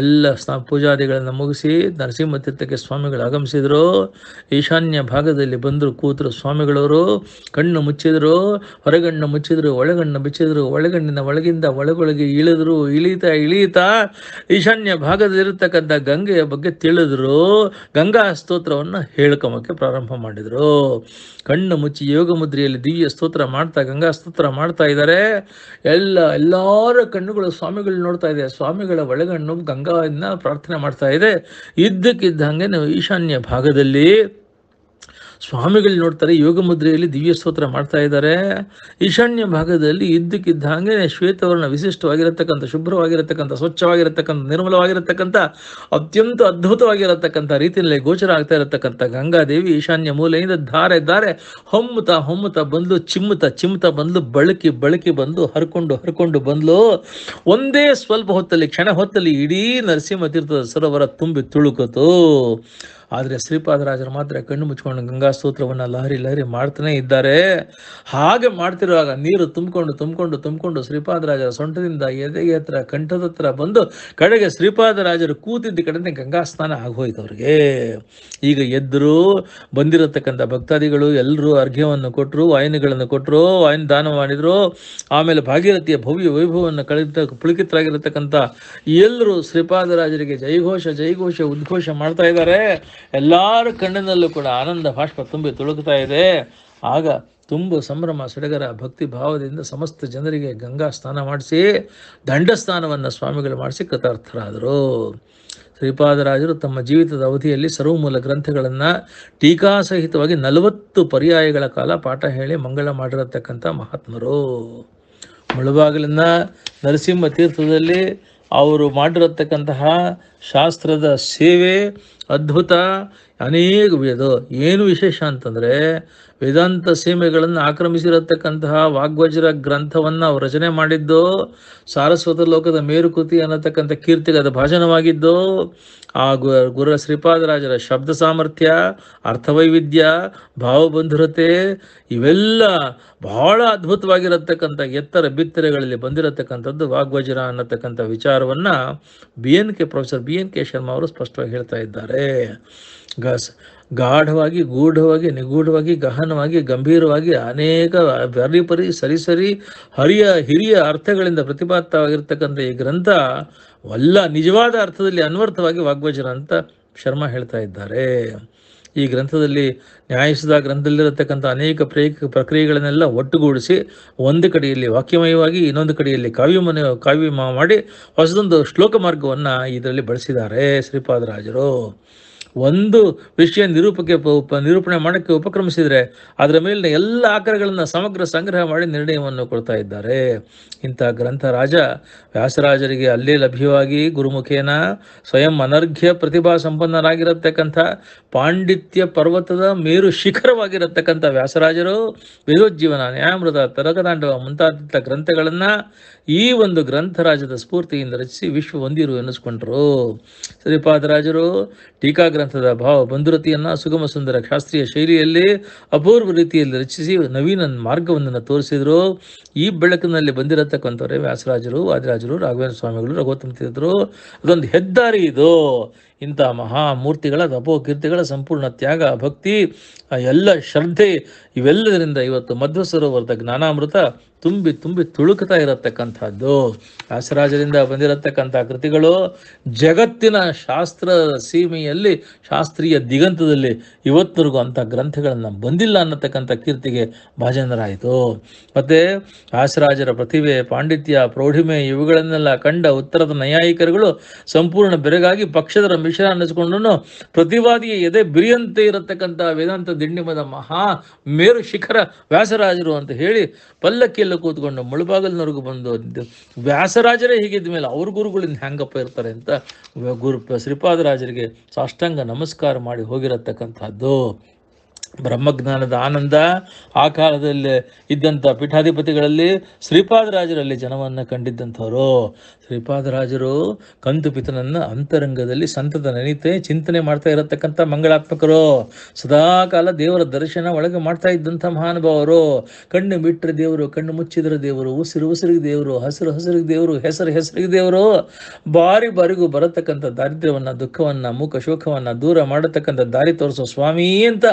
ಎಲ್ಲ ಸ್ನಾ ಪೂಜಾದಿಗಳನ್ನು ಮುಗಿಸಿ ನರಸಿಂಹ ತೀರ್ಥಕ್ಕೆ ಸ್ವಾಮಿಗಳು ಆಗಮಿಸಿದರು ಈಶಾನ್ಯ ಭಾಗದಲ್ಲಿ ಬಂದರು ಕೂತರು ಸ್ವಾಮಿಗಳವರು ಕಣ್ಣು ಮುಚ್ಚಿದರು ಹೊರಗಣ್ಣು ಮುಚ್ಚಿದರು ಒಳಗಣ್ಣು ಮುಚ್ಚಿದರು ಒಳಗಣ್ಣಿನ ಒಳಗಿಂದ ಒಳಗೊಳಗೆ ಇಳಿದ್ರು ಇಳೀತಾ ಇಳೀತಾ ಈಶಾನ್ಯ ಭಾಗದಲ್ಲಿರತಕ್ಕಂಥ ಗಂಗೆಯ ಬಗ್ಗೆ ತಿಳಿದ್ರು ಗಂಗಾ ಸ್ತೋತ್ರವನ್ನು ಹೇಳ್ಕೊಂಬಕ್ಕೆ ಪ್ರಾರಂಭ ಮಾಡಿದರು ಕಣ್ಣು ಮುಚ್ಚಿ ಯೋಗ ಮುದ್ರೆಯಲ್ಲಿ ದಿವ್ಯ ಸ್ತೋತ್ರ ಮಾಡ್ತಾ ಗಂಗಾ ಸ್ತೋತ್ರ ಮಾಡ್ತಾ ಇದ್ದಾರೆ ಎಲ್ಲ ಎಲ್ಲರ ಕಣ್ಣುಗಳು ಸ್ವಾಮಿಗಳು ನೋಡ್ತಾ ಇದೆ ಸ್ವಾಮಿಗಳ ಒಳಗಣ್ಣು ಗಂಗಾ ಗಂಗಾವನ್ನ ಪ್ರಾರ್ಥನೆ ಮಾಡ್ತಾ ಇದೆ ಇದ್ದಕ್ಕಿದ್ದಂಗೆ ನೀವು ಈಶಾನ್ಯ ಭಾಗದಲ್ಲಿ ಸ್ವಾಮಿಗಳು ನೋಡ್ತಾರೆ ಯೋಗ ಮುದ್ರೆಯಲ್ಲಿ ದಿವ್ಯ ಸ್ತೋತ್ರ ಮಾಡ್ತಾ ಇದ್ದಾರೆ ಈಶಾನ್ಯ ಭಾಗದಲ್ಲಿ ಇದ್ದಕ್ಕಿದ್ದ ಹಾಗೆ ಶ್ವೇತವರ್ಣ ವಿಶಿಷ್ಟವಾಗಿರತಕ್ಕಂಥ ಶುಭ್ರವಾಗಿರತಕ್ಕಂಥ ಸ್ವಚ್ಛವಾಗಿರತಕ್ಕಂಥ ನಿರ್ಮಲವಾಗಿರತಕ್ಕಂಥ ಅತ್ಯಂತ ಅದ್ಭುತವಾಗಿರತಕ್ಕಂಥ ರೀತಿಯಲ್ಲಿ ಗೋಚರ ಆಗ್ತಾ ಇರತಕ್ಕಂಥ ಗಂಗಾದೇವಿ ಈಶಾನ್ಯ ಮೂಲೆಯಿಂದ ಧಾರೆ ಧಾರೆ ಹೊಮ್ಮುತ ಹೊಮ್ಮುತ ಬಂದ್ಲು ಚಿಮ್ಮುತ ಚಿಮ್ಮುತ ಬಂದ್ಲು ಬಳಕಿ ಬಳಕಿ ಬಂದು ಹರ್ಕೊಂಡು ಹರ್ಕೊಂಡು ಬಂದ್ಲು ಒಂದೇ ಸ್ವಲ್ಪ ಹೊತ್ತಲ್ಲಿ ಕ್ಷಣ ಹೊತ್ತಲ್ಲಿ ಇಡೀ ನರಸಿಂಹ ತೀರ್ಥದ ಸರೋವರ ತುಂಬಿ ತುಳುಕತು ಆದರೆ ಶ್ರೀಪಾದರಾಜರು ಮಾತ್ರ ಕಣ್ಣು ಮುಚ್ಕೊಂಡು ಗಂಗಾ ಸ್ತೋತ್ರವನ್ನು ಲಹರಿ ಲಹರಿ ಮಾಡ್ತಾನೆ ಇದ್ದಾರೆ ಹಾಗೆ ಮಾಡ್ತಿರುವಾಗ ನೀರು ತುಂಬಿಕೊಂಡು ತುಂಬಿಕೊಂಡು ತುಂಬಿಕೊಂಡು ಶ್ರೀಪಾದರಾಜರ ಸೊಂಟದಿಂದ ಎದೆಗೆ ಹತ್ರ ಕಂಠದ ಹತ್ರ ಬಂದು ಕಡೆಗೆ ಶ್ರೀಪಾದರಾಜರು ಕೂತಿದ್ದ ಕಡೆನೇ ಗಂಗಾ ಸ್ನಾನ ಆಗೋಯ್ತು ಅವ್ರಿಗೆ ಈಗ ಎದ್ದರು ಬಂದಿರತಕ್ಕಂಥ ಭಕ್ತಾದಿಗಳು ಎಲ್ಲರೂ ಅರ್ಘ್ಯವನ್ನು ಕೊಟ್ಟರು ವಾಯನಗಳನ್ನು ಕೊಟ್ಟರು ವಾಯಿನ ದಾನ ಮಾಡಿದರು ಆಮೇಲೆ ಭಾಗೀರಥಿಯ ಭವ್ಯ ವೈಭವವನ್ನು ಕಳೆದ ಪುಳಕಿತರಾಗಿರತಕ್ಕಂಥ ಎಲ್ಲರೂ ಶ್ರೀಪಾದರಾಜರಿಗೆ ಜೈಘೋಷ ಜೈಘೋಷ ಉದ್ಘೋಷ ಮಾಡ್ತಾ ಇದ್ದಾರೆ ಎಲ್ಲರ ಕಣ್ಣಿನಲ್ಲೂ ಕೂಡ ಆನಂದ ಭಾಷ್ಪ ತುಂಬಿ ತುಳುಕ್ತಾ ಇದೆ ಆಗ ತುಂಬು ಸಂಭ್ರಮ ಸಡಗರ ಭಕ್ತಿ ಭಾವದಿಂದ ಸಮಸ್ತ ಜನರಿಗೆ ಗಂಗಾ ಸ್ನಾನ ಮಾಡಿಸಿ ದಂಡ ಸ್ನಾನವನ್ನು ಸ್ವಾಮಿಗಳು ಮಾಡಿಸಿ ಕೃತಾರ್ಥರಾದರು ಶ್ರೀಪಾದರಾಜರು ತಮ್ಮ ಜೀವಿತದ ಅವಧಿಯಲ್ಲಿ ಸರ್ವಮೂಲ ಗ್ರಂಥಗಳನ್ನು ಟೀಕಾಸಹಿತವಾಗಿ ನಲವತ್ತು ಪರ್ಯಾಯಗಳ ಕಾಲ ಪಾಠ ಹೇಳಿ ಮಂಗಳ ಮಾಡಿರತಕ್ಕಂಥ ಮಹಾತ್ಮರು ಮುಳುಬಾಗಿಲಿನ ನರಸಿಂಹ ತೀರ್ಥದಲ್ಲಿ ಅವರು ಮಾಡಿರತಕ್ಕಂತಹ ಶಾಸ್ತ್ರದ ಸೇವೆ ಅದ್ಭುತ ಅನೇಕ ವೇದ ಏನು ವಿಶೇಷ ಅಂತಂದರೆ ವೇದಾಂತ ಸೀಮೆಗಳನ್ನು ಆಕ್ರಮಿಸಿರತಕ್ಕಂತಹ ವಾಗ್ವಜ್ರ ಗ್ರಂಥವನ್ನು ಅವ್ರು ರಚನೆ ಮಾಡಿದ್ದು ಸಾರಸ್ವತ ಲೋಕದ ಮೇರುಕೃತಿ ಅನ್ನತಕ್ಕಂಥ ಕೀರ್ತಿಗೆ ಅದು ಭಾಜನವಾಗಿದ್ದು ಆ ಗುರು ಶ್ರೀಪಾದರಾಜರ ಶಬ್ದ ಸಾಮರ್ಥ್ಯ ಅರ್ಥವೈವಿಧ್ಯ ಭಾವಬಂಧುರತೆ ಇವೆಲ್ಲ ಬಹಳ ಅದ್ಭುತವಾಗಿರತಕ್ಕಂಥ ಎತ್ತರ ಬಿತ್ತರೆಗಳಲ್ಲಿ ಬಂದಿರತಕ್ಕಂಥದ್ದು ವಾಗ್ವಜ್ರ ಅನ್ನತಕ್ಕಂಥ ವಿಚಾರವನ್ನ B N K professor B N K Sharma ಅವರು ಸ್ಪಷ್ಟವಾಗಿ ಹೇಳ್ತಾ ಇದ್ದಾರೆ ಗಸ್ ಗಾಢವಾಗಿ ಗೂಢವಾಗಿ ನಿಗೂಢವಾಗಿ ಗಹನವಾಗಿ ಗಂಭೀರವಾಗಿ ಅನೇಕ ಪರಿಪರಿ ಸರಿಸರಿ ಹರಿಯ ಹಿರಿಯ ಅರ್ಥಗಳಿಂದ ಪ್ರತಿಪಾದಿತವಾಗಿರ್ತಕ್ಕಂಥ ಈ ಗ್ರಂಥ ಅಲ್ಲ ನಿಜವಾದ ಅರ್ಥದಲ್ಲಿ ಅನ್ವರ್ಥವಾಗಿ ವಾಗ್ವಜನ ಅಂತ ಶರ್ಮ ಹೇಳ್ತಾ ಇದ್ದಾರೆ ಈ ಗ್ರಂಥದಲ್ಲಿ ನ್ಯಾಯಿಸಿದ ಗ್ರಂಥದಲ್ಲಿರತಕ್ಕಂಥ ಅನೇಕ ಪ್ರೇ ಪ್ರಕ್ರಿಯೆಗಳನ್ನೆಲ್ಲ ಒಟ್ಟುಗೂಡಿಸಿ ಒಂದು ಕಡೆಯಲ್ಲಿ ವಾಕ್ಯಮಯವಾಗಿ ಇನ್ನೊಂದು ಕಡೆಯಲ್ಲಿ ಕಾವ್ಯಮನ ಕಾವ್ಯ ಮಾಡಿ ಹೊಸದೊಂದು ಶ್ಲೋಕ ಮಾರ್ಗವನ್ನು ಇದರಲ್ಲಿ ಬಳಸಿದ್ದಾರೆ ಶ್ರೀಪಾದರಾಜರು ಒಂದು ವಿಷಯ ನಿರೂಪಕ್ಕೆ ನಿರೂಪಣೆ ಮಾಡಕ್ಕೆ ಉಪಕ್ರಮಿಸಿದರೆ ಅದರ ಮೇಲಿನ ಎಲ್ಲ ಆಕರಗಳನ್ನು ಸಮಗ್ರ ಸಂಗ್ರಹ ಮಾಡಿ ನಿರ್ಣಯವನ್ನು ಕೊಡ್ತಾ ಇದ್ದಾರೆ ಇಂಥ ಗ್ರಂಥ ರಾಜ ವ್ಯಾಸರಾಜರಿಗೆ ಅಲ್ಲೇ ಲಭ್ಯವಾಗಿ ಗುರುಮುಖೇನ ಸ್ವಯಂ ಅನರ್ಘ್ಯ ಪ್ರತಿಭಾ ಸಂಪನ್ನರಾಗಿರತಕ್ಕಂಥ ಪಾಂಡಿತ್ಯ ಪರ್ವತದ ಮೇರು ಶಿಖರವಾಗಿರತಕ್ಕಂಥ ವ್ಯಾಸರಾಜರು ವಿರೋಜ್ಜೀವನ ನ್ಯಾಯಮೃತ ತರಕದಾಂಡವ ಮುಂತಾದ ಗ್ರಂಥಗಳನ್ನು ಈ ಒಂದು ಗ್ರಂಥರಾಜದ ಸ್ಫೂರ್ತಿಯಿಂದ ರಚಿಸಿ ವಿಶ್ವ ಹೊಂದಿರು ಎನ್ನಿಸ್ಕೊಂಡ್ರು ಶ್ರೀಪಾದರಾಜರು ಟೀಕಾ ಗ್ರಂಥ ಭಾವ ಬಂಧುರತಿಯನ್ನ ಸುಗಮ ಸುಂದರ ಶಾಸ್ತ್ರೀಯ ಶೈಲಿಯಲ್ಲಿ ಅಪೂರ್ವ ರೀತಿಯಲ್ಲಿ ರಚಿಸಿ ನವೀನ ಮಾರ್ಗವನ್ನು ತೋರಿಸಿದ್ರು ಈ ಬೆಳಕಿನಲ್ಲಿ ಬಂದಿರತಕ್ಕಂಥವ್ರೆ ವ್ಯಾಸರಾಜರು ವಾದಿರಾಜರು ರಾಘವೇಂದ್ರ ಸ್ವಾಮಿಗಳು ರಘೋತ್ತಮ ತೀರ್ಥರು ಅದೊಂದು ಹೆದ್ದಾರಿ ಇದು ಇಂಥ ಮಹಾಮೂರ್ತಿಗಳ ಕೀರ್ತಿಗಳ ಸಂಪೂರ್ಣ ತ್ಯಾಗ ಭಕ್ತಿ ಎಲ್ಲ ಶ್ರದ್ಧೆ ಇವೆಲ್ಲದರಿಂದ ಇವತ್ತು ಮಧ್ವ ಸರೋವರದ ಜ್ಞಾನಾಮೃತ ತುಂಬಿ ತುಂಬಿ ತುಳುಕತಾ ಇರತಕ್ಕಂಥದ್ದು ಆಸರಾಜರಿಂದ ಬಂದಿರತಕ್ಕಂಥ ಕೃತಿಗಳು ಜಗತ್ತಿನ ಶಾಸ್ತ್ರ ಸೀಮೆಯಲ್ಲಿ ಶಾಸ್ತ್ರೀಯ ದಿಗಂತದಲ್ಲಿ ಇವತ್ತರೆಗೂ ಅಂಥ ಗ್ರಂಥಗಳನ್ನು ಬಂದಿಲ್ಲ ಅನ್ನತಕ್ಕಂಥ ಕೀರ್ತಿಗೆ ಭಾಜನರಾಯಿತು ಮತ್ತೆ ಆಸರಾಜರ ಪ್ರತಿಭೆ ಪಾಂಡಿತ್ಯ ಪ್ರೌಢಿಮೆ ಇವುಗಳನ್ನೆಲ್ಲ ಕಂಡ ಉತ್ತರದ ನೈಯಾಯಿಕರುಗಳು ಸಂಪೂರ್ಣ ಬೆರಗಾಗಿ ಪಕ್ಷದ ವಿಷಯ ಅನ್ನಿಸ್ಕೊಂಡು ಪ್ರತಿವಾದಿಯ ಎದೆ ಬಿರಿಯಂತೆ ಇರತಕ್ಕಂಥ ವೇದಾಂತ ದಿಂಡಿಮದ ಮಹಾ ಮೇರು ಶಿಖರ ವ್ಯಾಸರಾಜರು ಅಂತ ಹೇಳಿ ಪಲ್ಲಕ್ಕಿಯಲ್ಲ ಕೂತ್ಕೊಂಡು ಮುಳುಬಾಗಲ್ನವ್ರಿಗೂ ಬಂದು ವ್ಯಾಸರಾಜರೇ ಹೀಗಿದ್ದ ಮೇಲೆ ಅವ್ರ ಗುರುಗಳಿಂದ ಹೆಂಗಪ್ಪ ಇರ್ತಾರೆ ಅಂತ ಗುರು ಶ್ರೀಪಾದರಾಜರಿಗೆ ಸಾಷ್ಟಾಂಗ ನಮಸ್ಕಾರ ಮಾಡಿ ಹೋಗಿರತಕ್ಕಂಥದ್ದು ಬ್ರಹ್ಮಜ್ಞಾನದ ಆನಂದ ಆ ಕಾಲದಲ್ಲಿ ಇದ್ದಂಥ ಪೀಠಾಧಿಪತಿಗಳಲ್ಲಿ ಶ್ರೀಪಾದರಾಜರಲ್ಲಿ ಜನವನ್ನು ಕಂಡಿದ್ದಂಥವರು ಶ್ರೀಪಾದರಾಜರು ಕಂತು ಪಿತನನ್ನು ಅಂತರಂಗದಲ್ಲಿ ಸಂತದ ನೆನೀತೆ ಚಿಂತನೆ ಮಾಡ್ತಾ ಇರತಕ್ಕಂಥ ಮಂಗಳಾತ್ಮಕರು ಸದಾಕಾಲ ದೇವರ ದರ್ಶನ ಒಳಗೆ ಮಾಡ್ತಾ ಇದ್ದಂಥ ಮಹಾನುಭಾವರು ಕಣ್ಣು ಬಿಟ್ಟರೆ ದೇವರು ಕಣ್ಣು ಮುಚ್ಚಿದ್ರ ದೇವರು ಉಸಿರು ಉಸಿರಿಗೆ ದೇವರು ಹಸಿರು ಹಸಿರಿಗೆ ದೇವರು ಹೆಸರು ಹೆಸರಿಗೆ ದೇವರು ಬಾರಿ ಬಾರಿಗೂ ಬರತಕ್ಕಂಥ ದಾರಿದ್ರ್ಯವನ್ನು ದುಃಖವನ್ನು ಮುಖ ಶೋಕವನ್ನು ದೂರ ಮಾಡತಕ್ಕಂಥ ದಾರಿ ತೋರಿಸೋ ಸ್ವಾಮಿ ಅಂತ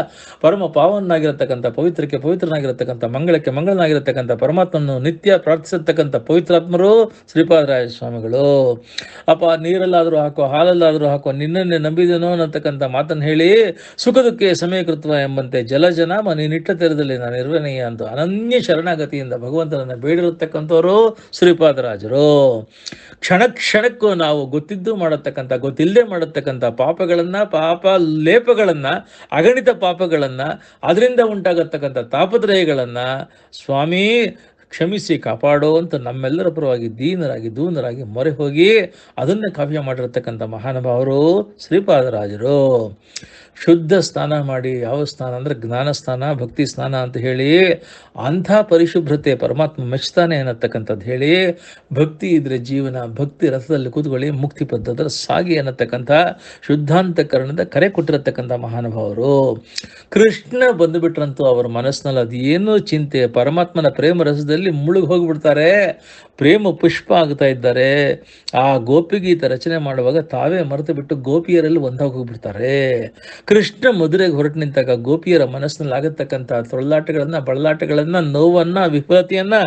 ಪರಮ ಪಾವನಾಗಿರತಕ್ಕಂಥ ಪವಿತ್ರಕ್ಕೆ ಪವಿತ್ರನಾಗಿರತಕ್ಕಂಥ ಮಂಗಳಕ್ಕೆ ಮಂಗಳನಾಗಿರತಕ್ಕಂಥ ಪರಮಾತ್ಮನು ನಿತ್ಯ ಪ್ರಾರ್ಥಿಸತಕ್ಕಂಥ ಪವಿತ್ರಾತ್ಮರು ಶ್ರೀಪಾದರಾಯ ಸ್ವಾಮಿಗಳು ಅಪ್ಪ ನೀರಲ್ಲಾದರೂ ಹಾಕೋ ಹಾಲಲ್ಲಾದರೂ ಹಾಕೋ ನಿನ್ನನ್ನೇ ನಂಬಿದನೋ ಅನ್ನತಕ್ಕಂಥ ಮಾತನ್ನು ಹೇಳಿ ಸುಖದಕ್ಕೆ ಸಮಯಕೃತ್ವ ಎಂಬಂತೆ ಜಲಜನ ಮನೆ ನಿಟ್ಟ ತೆರದಲ್ಲಿ ನಾನು ಇರುವನೆಯ ಅಂತ ಅನನ್ಯ ಶರಣಾಗತಿಯಿಂದ ಭಗವಂತನನ್ನು ಬೇಡಿರತಕ್ಕಂಥವರು ಶ್ರೀಪಾದರಾಜರು ಕ್ಷಣ ಕ್ಷಣಕ್ಕೂ ನಾವು ಗೊತ್ತಿದ್ದು ಮಾಡತಕ್ಕಂಥ ಗೊತ್ತಿಲ್ಲದೆ ಮಾಡತಕ್ಕಂಥ ಪಾಪಗಳನ್ನು ಪಾಪ ಲೇಪಗಳನ್ನು ಅಗಣಿತ ಪಾಪಗಳನ್ನು ಅದರಿಂದ ಉಂಟಾಗತಕ್ಕಂಥ ತಾಪತ್ರಯಗಳನ್ನು ಸ್ವಾಮಿ ಕ್ಷಮಿಸಿ ಕಾಪಾಡೋ ಅಂತ ನಮ್ಮೆಲ್ಲರ ಪರವಾಗಿ ದೀನರಾಗಿ ದೂನರಾಗಿ ಮೊರೆ ಹೋಗಿ ಅದನ್ನ ಕಾವ್ಯ ಮಾಡಿರತಕ್ಕಂಥ ಮಹಾನುಭಾವರು ಶ್ರೀಪಾದರಾಜರು ಶುದ್ಧ ಸ್ನಾನ ಮಾಡಿ ಯಾವ ಸ್ನಾನ ಅಂದರೆ ಜ್ಞಾನ ಸ್ನಾನ ಭಕ್ತಿ ಸ್ನಾನ ಅಂತ ಹೇಳಿ ಅಂಥ ಪರಿಶುಭ್ರತೆ ಪರಮಾತ್ಮ ಮೆಚ್ಚುತ್ತಾನೆ ಅನ್ನತಕ್ಕಂಥದ್ದು ಹೇಳಿ ಭಕ್ತಿ ಇದ್ರೆ ಜೀವನ ಭಕ್ತಿ ರಥದಲ್ಲಿ ಕೂತ್ಕೊಳ್ಳಿ ಮುಕ್ತಿ ಪದ್ಧತರ ಸಾಗಿ ಅನ್ನತಕ್ಕಂಥ ಶುದ್ಧಾಂತಕರಣದ ಕರೆ ಕೊಟ್ಟಿರತಕ್ಕಂಥ ಮಹಾನುಭಾವರು ಕೃಷ್ಣ ಬಂದುಬಿಟ್ರಂತೂ ಅವರ ಮನಸ್ಸಿನಲ್ಲಿ ಅದೇನು ಚಿಂತೆ ಪರಮಾತ್ಮನ ಪ್ರೇಮ ರಸದಲ್ಲಿ ಮುಳುಗಿ ಹೋಗಿಬಿಡ್ತಾರೆ ಪ್ರೇಮ ಪುಷ್ಪ ಆಗ್ತಾ ಇದ್ದಾರೆ ಆ ಗೋಪಿಗೀತ ರಚನೆ ಮಾಡುವಾಗ ತಾವೇ ಮರೆತು ಬಿಟ್ಟು ಗೋಪಿಯರಲ್ಲಿ ಒಂದಾಗೋಗ್ಬಿಡ್ತಾರೆ ಕೃಷ್ಣ ಮಧುರೆಗೆ ಹೊರಟು ನಿಂತಾಗ ಗೋಪಿಯರ ಮನಸ್ಸಿನಲ್ಲಿ ಆಗತಕ್ಕಂತಹ ತೊಳಲಾಟಗಳನ್ನ ಬಳಲಾಟಗಳನ್ನ ನೋವನ್ನ ವಿಫಲತೆಯನ್ನ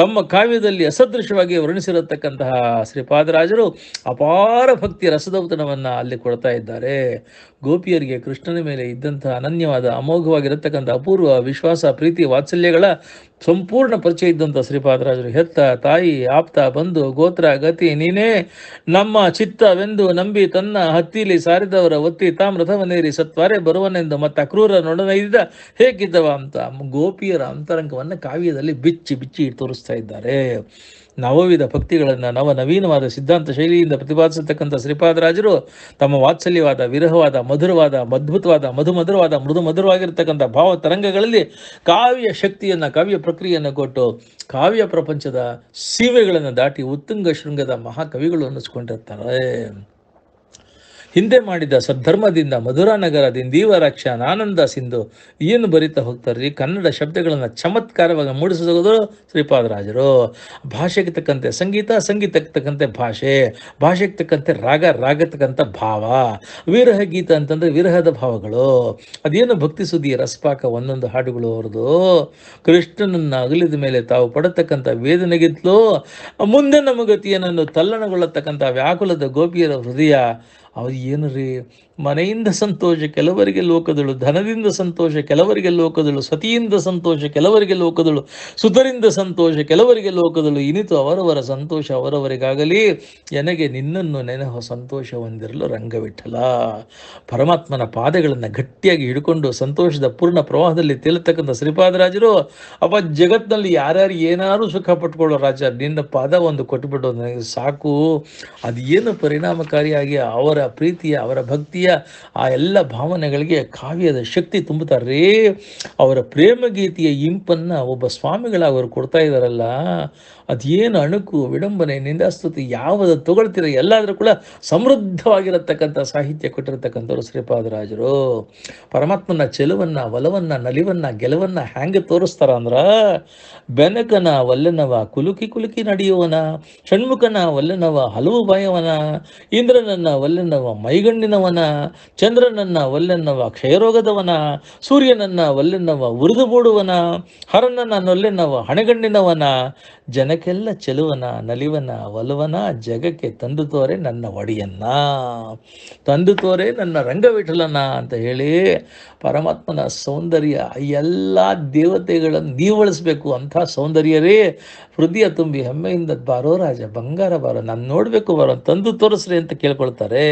ತಮ್ಮ ಕಾವ್ಯದಲ್ಲಿ ಅಸದೃಶ್ಯವಾಗಿ ವರ್ಣಿಸಿರತಕ್ಕಂತಹ ಶ್ರೀಪಾದರಾಜರು ಅಪಾರ ಭಕ್ತಿ ರಸದೌತನವನ್ನ ಅಲ್ಲಿ ಕೊಡ್ತಾ ಇದ್ದಾರೆ ಗೋಪಿಯರಿಗೆ ಕೃಷ್ಣನ ಮೇಲೆ ಇದ್ದಂತಹ ಅನನ್ಯವಾದ ಅಮೋಘವಾಗಿರತಕ್ಕಂಥ ಅಪೂರ್ವ ವಿಶ್ವಾಸ ಪ್ರೀತಿ ವಾತ್ಸಲ್ಯಗಳ ಸಂಪೂರ್ಣ ಪರಿಚಯ ಇದ್ದಂಥ ಶ್ರೀಪಾದರಾಜರು ಹೆತ್ತ ತಾಯಿ ಆಪ್ತ ಬಂಧು ಗೋತ್ರ ಗತಿ ನೀನೇ ನಮ್ಮ ಚಿತ್ತವೆಂದು ನಂಬಿ ತನ್ನ ಹತ್ತಿಲಿ ಸಾರಿದವರ ಒತ್ತಿ ತಾಮ್ರಥವನೇರಿ ಸತ್ವಾರೆ ಬರುವನೆಂದು ಮತ್ತೆ ಅಕ್ರೂರ ನೊಡನೈದ ಹೇಗಿದ್ದವ ಅಂತ ಗೋಪಿಯರ ಅಂತರಂಗವನ್ನು ಕಾವ್ಯದಲ್ಲಿ ಬಿಚ್ಚಿ ಬಿಚ್ಚಿ ತೋರಿಸ್ತಾ ಇದ್ದಾರೆ ನವವಿಧ ಭಕ್ತಿಗಳನ್ನು ನವನವೀನವಾದ ಸಿದ್ಧಾಂತ ಶೈಲಿಯಿಂದ ಪ್ರತಿಪಾದಿಸತಕ್ಕಂಥ ಶ್ರೀಪಾದರಾಜರು ತಮ್ಮ ವಾತ್ಸಲ್ಯವಾದ ವಿರಹವಾದ ಮಧುರವಾದ ಅದ್ಭುತವಾದ ಮಧುಮಧುರವಾದ ಮೃದು ಮಧುರವಾಗಿರ್ತಕ್ಕಂಥ ಭಾವ ತರಂಗಗಳಲ್ಲಿ ಕಾವ್ಯ ಶಕ್ತಿಯನ್ನು ಕಾವ್ಯ ಪ್ರಕ್ರಿಯೆಯನ್ನು ಕೊಟ್ಟು ಕಾವ್ಯ ಪ್ರಪಂಚದ ಸೀಮೆಗಳನ್ನು ದಾಟಿ ಉತ್ತುಂಗ ಶೃಂಗದ ಮಹಾಕವಿಗಳು ಅನ್ನಿಸ್ಕೊಂಡಿರ್ತಾರೆ ಹಿಂದೆ ಮಾಡಿದ ಸದ್ಧರ್ಮದಿಂದ ಮಧುರಾನಗರದಿಂದ ದೀವರಕ್ಷ ಆನಂದ ಸಿಂಧು ಏನು ಬರಿತಾ ಹೋಗ್ತಾರೆ ಕನ್ನಡ ಶಬ್ದಗಳನ್ನು ಚಮತ್ಕಾರವಾಗಿ ಮೂಡಿಸೋದು ಶ್ರೀಪಾದರಾಜರು ಭಾಷೆಗೆ ತಕ್ಕಂತೆ ಸಂಗೀತ ಸಂಗೀತಕ್ಕೆ ತಕ್ಕಂತೆ ಭಾಷೆ ಭಾಷೆಗೆ ತಕ್ಕಂತೆ ರಾಗ ರಾಗ ತಕ್ಕಂಥ ಭಾವ ವಿರಹ ಗೀತ ಅಂತಂದ್ರೆ ವಿರಹದ ಭಾವಗಳು ಅದೇನು ಭಕ್ತಿ ಸುದ್ದಿ ರಸಪಾಕ ಒಂದೊಂದು ಹಾಡುಗಳು ಅವ್ರದ್ದು ಕೃಷ್ಣನನ್ನು ಅಗಲಿದ ಮೇಲೆ ತಾವು ಪಡತಕ್ಕಂಥ ವೇದನೆಗಿಂತಲೂ ಮುಂದೆ ನಮ್ಮ ಗತಿಯನ್ನು ತಲ್ಲಣಗೊಳ್ಳತಕ್ಕಂಥ ವ್ಯಾಕುಲದ ಗೋಪಿಯರ ಹೃದಯ ಅವ್ರು ಏನು ರೀ ಮನೆಯಿಂದ ಸಂತೋಷ ಕೆಲವರಿಗೆ ಲೋಕದಳು ಧನದಿಂದ ಸಂತೋಷ ಕೆಲವರಿಗೆ ಲೋಕದಳು ಸತಿಯಿಂದ ಸಂತೋಷ ಕೆಲವರಿಗೆ ಲೋಕದಳು ಸುತರಿಂದ ಸಂತೋಷ ಕೆಲವರಿಗೆ ಲೋಕದಳು ಇನಿತು ಅವರವರ ಸಂತೋಷ ಅವರವರಿಗಾಗಲಿ ನನಗೆ ನಿನ್ನನ್ನು ನೆನೆಹ ಸಂತೋಷ ಹೊಂದಿರಲು ರಂಗವಿಠಲ ಪರಮಾತ್ಮನ ಪಾದಗಳನ್ನು ಗಟ್ಟಿಯಾಗಿ ಹಿಡ್ಕೊಂಡು ಸಂತೋಷದ ಪೂರ್ಣ ಪ್ರವಾಹದಲ್ಲಿ ತೇಲತಕ್ಕಂಥ ಶ್ರೀಪಾದರಾಜರು ಅವ ಜಗತ್ತಿನಲ್ಲಿ ಯಾರ್ಯಾರು ಏನಾರು ಸುಖ ಪಟ್ಕೊಳ್ಳೋ ರಾಜ ನಿನ್ನ ಪಾದ ಒಂದು ಕೊಟ್ಟುಬಿಟ್ಟು ನನಗೆ ಸಾಕು ಅದೇನು ಪರಿಣಾಮಕಾರಿಯಾಗಿ ಅವರ ಪ್ರೀತಿಯ ಅವರ ಭಕ್ತಿಯ ಆ ಎಲ್ಲ ಭಾವನೆಗಳಿಗೆ ಕಾವ್ಯದ ಶಕ್ತಿ ತುಂಬುತ್ತಾರೆ ಅವರ ಪ್ರೇಮಗೀತೆಯ ಗೀತೆಯ ಇಂಪನ್ನು ಒಬ್ಬ ಅವರು ಕೊಡ್ತಾ ಇದ್ದಾರಲ್ಲ ಅದೇನು ಅಣುಕು ವಿಡಂಬನೆ ನಿಂದಾಸ್ತುತಿ ಯಾವುದು ತಗೊಳ್ತೀರ ಎಲ್ಲಾದರೂ ಕೂಡ ಸಮೃದ್ಧವಾಗಿರತಕ್ಕಂಥ ಸಾಹಿತ್ಯ ಕೊಟ್ಟಿರತಕ್ಕಂಥವ್ರು ಶ್ರೀಪಾದರಾಜರು ಪರಮಾತ್ಮನ ಚೆಲುವನ್ನ ಒಲವನ್ನು ನಲಿವನ್ನ ಗೆಲುವನ್ನು ಹ್ಯಾಂಗೆ ತೋರಿಸ್ತಾರ ಅಂದ್ರೆ ಬೆನಕನ ಒಲ್ಲೆನವ ಕುಲುಕಿ ಕುಲುಕಿ ನಡೆಯುವನ ಷಣ್ಮುಖನ ಒಲ್ಲೆನವ ಹಲವು ಭಯವನ ಇಂದ್ರನನ್ನ ಒಲ್ಲೆನವ ಮೈಗಣ್ಣಿನವನ ಚಂದ್ರನನ್ನ ಒಲ್ಲೆನವ ಕ್ಷಯರೋಗದವನ ಸೂರ್ಯನನ್ನ ಒಲ್ಲೆನವ ಉರಿದು ಬೂಡುವನ ಹರನನ್ನ ಒಲ್ಲೆನವ ಹಣೆಗಣ್ಣಿನವನ ಜನಕ ಲ್ಲ ಚೆಲುವನ ನಲಿವನ ಒಲವನ ಜಗಕ್ಕೆ ತಂದು ತೋರೆ ನನ್ನ ಒಡೆಯನ್ನ ತಂದು ತೋರೆ ನನ್ನ ರಂಗವಿಠಲನ ಅಂತ ಹೇಳಿ ಪರಮಾತ್ಮನ ಸೌಂದರ್ಯ ಎಲ್ಲ ದೇವತೆಗಳನ್ನು ದೀವಳಿಸ್ಬೇಕು ಅಂಥ ಸೌಂದರ್ಯರೇ ಹೃದಯ ತುಂಬಿ ಹೆಮ್ಮೆಯಿಂದ ಬಾರೋ ರಾಜ ಬಂಗಾರ ಬಾರೋ ನಾನು ನೋಡಬೇಕು ಬಾರೋ ತಂದು ತೋರಿಸ್ರಿ ಅಂತ ಕೇಳ್ಕೊಳ್ತಾರೆ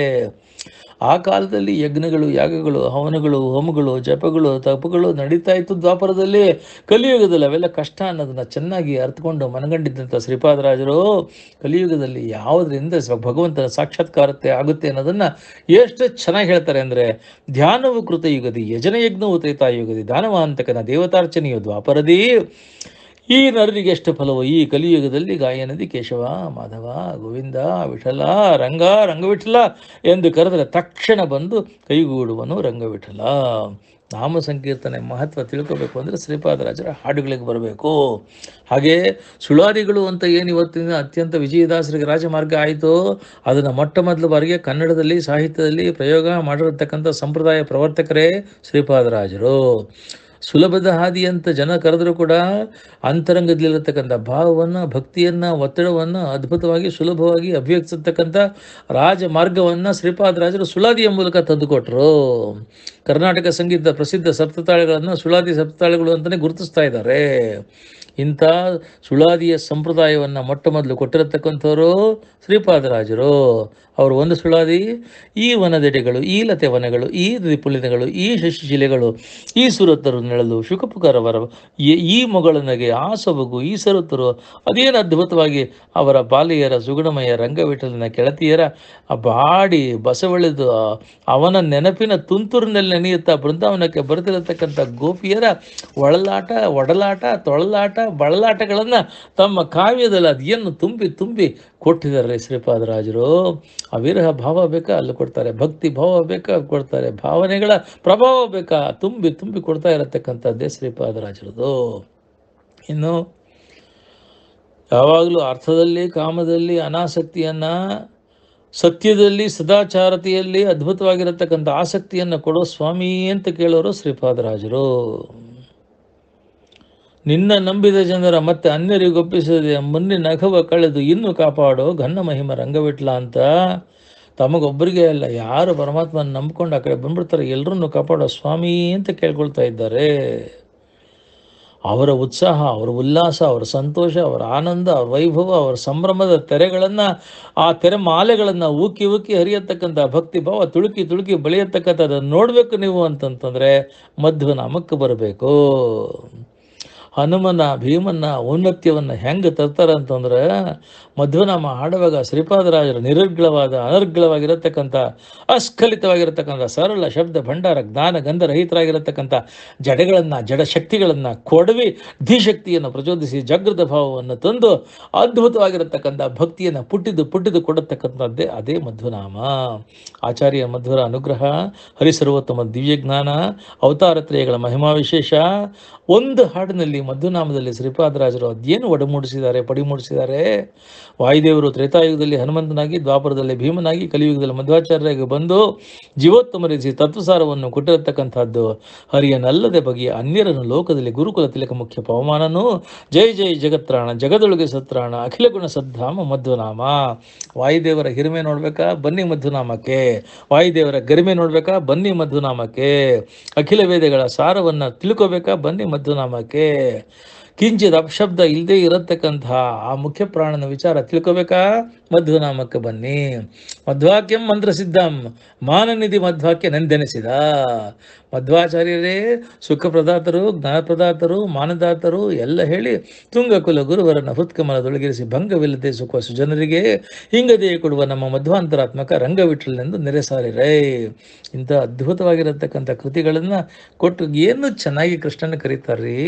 ಆ ಕಾಲದಲ್ಲಿ ಯಜ್ಞಗಳು ಯಾಗಗಳು ಹವನಗಳು ಹೋಮಗಳು ಜಪಗಳು ತಪಗಳು ನಡೀತಾ ಇತ್ತು ದ್ವಾಪರದಲ್ಲಿ ಕಲಿಯುಗದಲ್ಲಿ ಅವೆಲ್ಲ ಕಷ್ಟ ಅನ್ನೋದನ್ನ ಚೆನ್ನಾಗಿ ಅರ್ಥಕೊಂಡು ಮನಗಂಡಿದ್ದಂಥ ಶ್ರೀಪಾದರಾಜರು ಕಲಿಯುಗದಲ್ಲಿ ಯಾವುದರಿಂದ ಭಗವಂತನ ಸಾಕ್ಷಾತ್ಕಾರತೆ ಆಗುತ್ತೆ ಅನ್ನೋದನ್ನ ಎಷ್ಟು ಚೆನ್ನಾಗಿ ಹೇಳ್ತಾರೆ ಅಂದರೆ ಧ್ಯಾನವು ಕೃತ ಯುಗದಿ ಯಜನ ಯಜ್ಞವು ಯುಗದಿ ದಾನವಾಂತಕನ ದೇವತಾರ್ಚನೆಯು ದ್ವಾಪರದಿ ಈ ನರರಿಗೆ ಎಷ್ಟು ಫಲವು ಈ ಕಲಿಯುಗದಲ್ಲಿ ಗಾಯನದಿ ಕೇಶವ ಮಾಧವ ಗೋವಿಂದ ವಿಠಲ ರಂಗ ರಂಗವಿಠಲ ಎಂದು ಕರೆದರೆ ತಕ್ಷಣ ಬಂದು ಕೈಗೂಡುವನು ರಂಗವಿಠಲ ನಾಮ ಸಂಕೀರ್ತನೆ ಮಹತ್ವ ತಿಳ್ಕೋಬೇಕು ಅಂದರೆ ಶ್ರೀಪಾದರಾಜರ ಹಾಡುಗಳಿಗೆ ಬರಬೇಕು ಹಾಗೆ ಸುಳಾದಿಗಳು ಅಂತ ಏನು ಇವತ್ತಿನ ಅತ್ಯಂತ ವಿಜಯದಾಸರಿಗೆ ರಾಜಮಾರ್ಗ ಆಯಿತು ಅದನ್ನು ಮೊಟ್ಟ ಮೊದಲ ಬಾರಿಗೆ ಕನ್ನಡದಲ್ಲಿ ಸಾಹಿತ್ಯದಲ್ಲಿ ಪ್ರಯೋಗ ಮಾಡಿರತಕ್ಕಂಥ ಸಂಪ್ರದಾಯ ಪ್ರವರ್ತಕರೇ ಶ್ರೀಪಾದರಾಜರು ಸುಲಭದ ಹಾದಿ ಅಂತ ಜನ ಕರೆದರೂ ಕೂಡ ಅಂತರಂಗದಲ್ಲಿರತಕ್ಕಂಥ ಭಾವವನ್ನು ಭಕ್ತಿಯನ್ನು ಒತ್ತಡವನ್ನು ಅದ್ಭುತವಾಗಿ ಸುಲಭವಾಗಿ ಅಭಿವ್ಯಕ್ತಿಸತಕ್ಕಂಥ ರಾಜಮಾರ್ಗವನ್ನು ಶ್ರೀಪಾದರಾಜರು ಸುಳಾದಿಯ ಮೂಲಕ ತಂದುಕೊಟ್ರು ಕರ್ನಾಟಕ ಸಂಗೀತದ ಪ್ರಸಿದ್ಧ ಸಪ್ತತಾಳೆಗಳನ್ನು ಸುಳಾದಿ ಸಪ್ತತಾಳೆಗಳು ಅಂತಲೇ ಗುರುತಿಸ್ತಾ ಇದ್ದಾರೆ ಇಂಥ ಸುಳಾದಿಯ ಸಂಪ್ರದಾಯವನ್ನು ಮೊಟ್ಟ ಮೊದಲು ಕೊಟ್ಟಿರತಕ್ಕಂಥವರು ಶ್ರೀಪಾದರಾಜರು ಅವರು ಒಂದು ಸುಳಾದಿ ಈ ವನದೆಡೆಗಳು ಈ ಲತೆ ವನಗಳು ಈ ದ್ವಿಪುಲಿನಗಳು ಈ ಶಶಿಶಿಲೆಗಳು ಈ ಸುರತ್ತರು ನೆಳಲು ಶುಕಪುಕರವರ ಈ ಮೊಗಳನಗೆ ಆ ಸೊಬಗು ಈ ಸರತರು ಅದೇನು ಅದ್ಭುತವಾಗಿ ಅವರ ಬಾಲಿಯರ ಸುಗುಣಮಯ ರಂಗವಿಠಲಿನ ಕೆಳತಿಯರ ಬಾಡಿ ಬಸವಳೆದು ಅವನ ನೆನಪಿನ ತುಂತುರಿನಲ್ಲಿ ನೆನೆಯುತ್ತಾ ಬೃಂದಾವನಕ್ಕೆ ಬರೆದಿರತಕ್ಕಂಥ ಗೋಪಿಯರ ಒಳಲಾಟ ಒಡಲಾಟ ತೊಳಲಾಟ ಬಳಲಾಟಗಳನ್ನು ತಮ್ಮ ಕಾವ್ಯದಲ್ಲಿ ಅದೇನು ತುಂಬಿ ತುಂಬಿ ಕೊಟ್ಟಿದ್ದಾರೆ ಶ್ರೀಪಾದರಾಜರು ವಿರಹ ಭಾವ ಬೇಕಾ ಅಲ್ಲಿ ಕೊಡ್ತಾರೆ ಭಕ್ತಿ ಭಾವ ಬೇಕಾ ಕೊಡ್ತಾರೆ ಭಾವನೆಗಳ ಪ್ರಭಾವ ಬೇಕಾ ತುಂಬಿ ತುಂಬಿ ಕೊಡ್ತಾ ಇರತಕ್ಕಂಥದ್ದೇ ಶ್ರೀಪಾದರಾಜರದು ಇನ್ನು ಯಾವಾಗಲೂ ಅರ್ಥದಲ್ಲಿ ಕಾಮದಲ್ಲಿ ಅನಾಸಕ್ತಿಯನ್ನು ಸತ್ಯದಲ್ಲಿ ಸದಾಚಾರತೆಯಲ್ಲಿ ಅದ್ಭುತವಾಗಿರತಕ್ಕಂಥ ಆಸಕ್ತಿಯನ್ನು ಕೊಡೋ ಸ್ವಾಮಿ ಅಂತ ಕೇಳೋರು ಶ್ರೀಪಾದರಾಜರು ನಿನ್ನ ನಂಬಿದ ಜನರ ಮತ್ತೆ ಅನ್ಯರಿಗೊಪ್ಪಿಸದೆ ಮುನ್ನೆ ನಖವ ಕಳೆದು ಇನ್ನು ಕಾಪಾಡೋ ಘನ್ನ ಮಹಿಮ ರಂಗವಿಟ್ಲ ಅಂತ ತಮಗೊಬ್ಬರಿಗೆ ಅಲ್ಲ ಯಾರು ಪರಮಾತ್ಮನ ನಂಬ್ಕೊಂಡು ಆ ಕಡೆ ಬಂದ್ಬಿಡ್ತಾರೆ ಎಲ್ಲರನ್ನು ಕಾಪಾಡೋ ಸ್ವಾಮಿ ಅಂತ ಕೇಳ್ಕೊಳ್ತಾ ಇದ್ದಾರೆ ಅವರ ಉತ್ಸಾಹ ಅವರ ಉಲ್ಲಾಸ ಅವರ ಸಂತೋಷ ಅವರ ಆನಂದ ಅವರ ವೈಭವ ಅವರ ಸಂಭ್ರಮದ ತೆರೆಗಳನ್ನು ಆ ತೆರೆ ತೆರೆಮಾಲೆಗಳನ್ನು ಉಕ್ಕಿ ಉಕ್ಕಿ ಹರಿಯತಕ್ಕಂಥ ಭಕ್ತಿ ಭಾವ ತುಳುಕಿ ತುಳುಕಿ ಬೆಳೆಯತಕ್ಕಂಥದ್ದನ್ನು ನೋಡಬೇಕು ನೀವು ಅಂತಂತಂದರೆ ನಾಮಕ್ಕೆ ಬರಬೇಕು ಹನುಮನ ಭೀಮನ್ನ ಔನ್ನತ್ಯವನ್ನು ಹೆಂಗೆ ತರ್ತಾರೆ ಅಂತಂದ್ರೆ ಮಧ್ವನಾಮ ಹಾಡುವಾಗ ಶ್ರೀಪಾದರಾಜರು ನಿರರ್ಗಳವಾದ ಅನರ್ಗಳವಾಗಿರತಕ್ಕಂಥ ಅಸ್ಖಲಿತವಾಗಿರತಕ್ಕಂಥ ಸರಳ ಶಬ್ದ ಭಂಡಾರ ಜ್ಞಾನ ಗಂಧರಹಿತರಾಗಿರತಕ್ಕಂಥ ಜಡಗಳನ್ನು ಜಡ ಶಕ್ತಿಗಳನ್ನು ಕೊಡವಿ ಧಿಶಕ್ತಿಯನ್ನು ಪ್ರಚೋದಿಸಿ ಜಾಗೃತ ಭಾವವನ್ನು ತಂದು ಅದ್ಭುತವಾಗಿರತಕ್ಕಂಥ ಭಕ್ತಿಯನ್ನು ಪುಟ್ಟಿದ್ದು ಪುಟ್ಟಿದ್ದು ಕೊಡತಕ್ಕಂಥದ್ದೇ ಅದೇ ಮಧ್ವನಾಮ ಆಚಾರ್ಯ ಮಧ್ವರ ಅನುಗ್ರಹ ಹರಿಸರ್ವೋತ್ತಮ ದಿವ್ಯ ಜ್ಞಾನ ಅವತಾರತ್ರಯಗಳ ಮಹಿಮಾ ವಿಶೇಷ ಒಂದು ಹಾಡಿನಲ್ಲಿ ಮಧುನಾಮದಲ್ಲಿ ಶ್ರೀಪಾದರಾಜರು ಅದೇನು ಒಡಮೂಡಿಸಿದ್ದಾರೆ ಪಡಿಮೂಡಿಸಿದ್ದಾರೆ ವಾಯುದೇವರು ತ್ರೇತಾಯುಗದಲ್ಲಿ ಹನುಮಂತನಾಗಿ ದ್ವಾಪರದಲ್ಲಿ ಭೀಮನಾಗಿ ಕಲಿಯುಗದಲ್ಲಿ ಮಧ್ವಾಚಾರ್ಯರಾಗಿ ಬಂದು ಜೀವೋತ್ತಮರಿಸಿ ತತ್ವಸಾರವನ್ನು ಕೊಟ್ಟಿರತಕ್ಕಂಥದ್ದು ಹರಿಯನಲ್ಲದೆ ಬಗೆಯ ಅನ್ಯರನ್ನು ಲೋಕದಲ್ಲಿ ಗುರುಕುಲ ತಿಲಕ ಮುಖ್ಯ ಪವಮಾನನು ಜೈ ಜೈ ಜಗತ್ರಾಣ ಜಗದೊಳಗೆ ಸತ್ರಾಣ ಅಖಿಲ ಗುಣ ಸದ್ಧಾಮ ಮಧ್ವನಾಮ ವಾಯುದೇವರ ಹಿರಿಮೆ ನೋಡ್ಬೇಕಾ ಬನ್ನಿ ಮಧುನಾಮಕ್ಕೆ ವಾಯುದೇವರ ಗರಿಮೆ ನೋಡ್ಬೇಕಾ ಬನ್ನಿ ಮಧುನಾಮಕ್ಕೆ ಅಖಿಲ ವೇದಗಳ ಸಾರವನ್ನು ತಿಳ್ಕೋಬೇಕಾ ಬನ್ನಿ ಮಧ್ವನಾಮಕ್ಕೆ ಕಿಂಚಿತ್ ಅಪಶಬ್ದ ಇಲ್ಲದೆ ಇರತಕ್ಕಂತಹ ಆ ಮುಖ್ಯ ಪ್ರಾಣನ ವಿಚಾರ ತಿಳ್ಕೋಬೇಕಾ ಮಧ್ವನಾಮಕ್ಕೆ ಬನ್ನಿ ಮಧ್ವಾಕ್ಯಂ ಮಂತ್ರಸಿದ್ಧಂ ಮಾನನಿಧಿ ಮಧ್ವಾಕ್ಯ ನಂದೆನಿಸಿದ ಮಧ್ವಾಚಾರ್ಯರೇ ಸುಖಪ್ರದಾತರು ಜ್ಞಾನಪ್ರದಾತರು ಮಾನದಾತರು ಎಲ್ಲ ಹೇಳಿ ತುಂಗಕುಲ ಗುರುವರನ್ನು ಹೃತ್ಕಮಲದೊಳಗಿರಿಸಿ ಭಂಗವಿಲ್ಲದೆ ಸುಖ ಸುಜನರಿಗೆ ಹಿಂಗದೇ ಕೊಡುವ ನಮ್ಮ ಮಧ್ವಾಂತರಾತ್ಮಕ ರಂಗವಿಠಲೆಂದು ನೆರೆಸಾರಿರೇ ಇಂಥ ಅದ್ಭುತವಾಗಿರತಕ್ಕಂಥ ಕೃತಿಗಳನ್ನು ಕೊಟ್ಟು ಏನು ಚೆನ್ನಾಗಿ ಕೃಷ್ಣನ ಕರೀತಾರ್ರಿ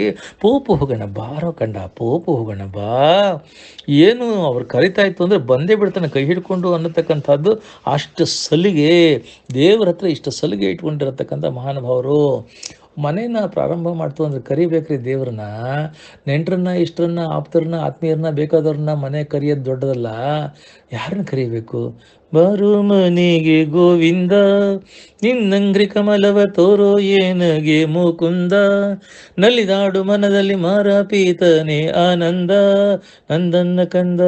ಪೋಪು ಹೋಗಣ ಬಾರೋ ಕಂಡ ಪೋಪು ಹೋಗಣ ಬಾ ಏನು ಅವ್ರು ಕರಿತಾ ಇತ್ತು ಅಂದರೆ ಬಂದ ಬಿಡ್ತಾನೆ ಕೈ ಹಿಡ್ಕೊಂಡು ಅನ್ನತಕ್ಕಂಥದ್ದು ಅಷ್ಟು ಸಲಿಗೆ ದೇವ್ರ ಹತ್ರ ಇಷ್ಟು ಸಲಿಗೆ ಇಟ್ಕೊಂಡಿರತಕ್ಕಂಥ ಮಹಾನುಭಾವರು ಮನೇನ ಪ್ರಾರಂಭ ಮಾಡ್ತು ಅಂದ್ರೆ ಕರಿಬೇಕ್ರಿ ದೇವ್ರನ್ನ ನೆಂಟರನ್ನ ಇಷ್ಟರನ್ನ ಆಪ್ತರನ್ನ ಆತ್ಮೀಯರನ್ನ ಬೇಕಾದವ್ರನ್ನ ಮನೆ ಕರಿಯೋದು ದೊಡ್ಡದಲ್ಲ ಯಾರನ್ನ ಕರಿಬೇಕು ಮನೆಗೆ ಗೋವಿಂದ ನಿನ್ನಂಗ್ರಿ ಕಮಲವ ತೋರೋ ಏನಗೆ ಮುಕುಂದ ನಲಿದಾಡು ಮನದಲ್ಲಿ ಪೀತನೆ ಆನಂದ ನಂದನ್ನ ಕಂದ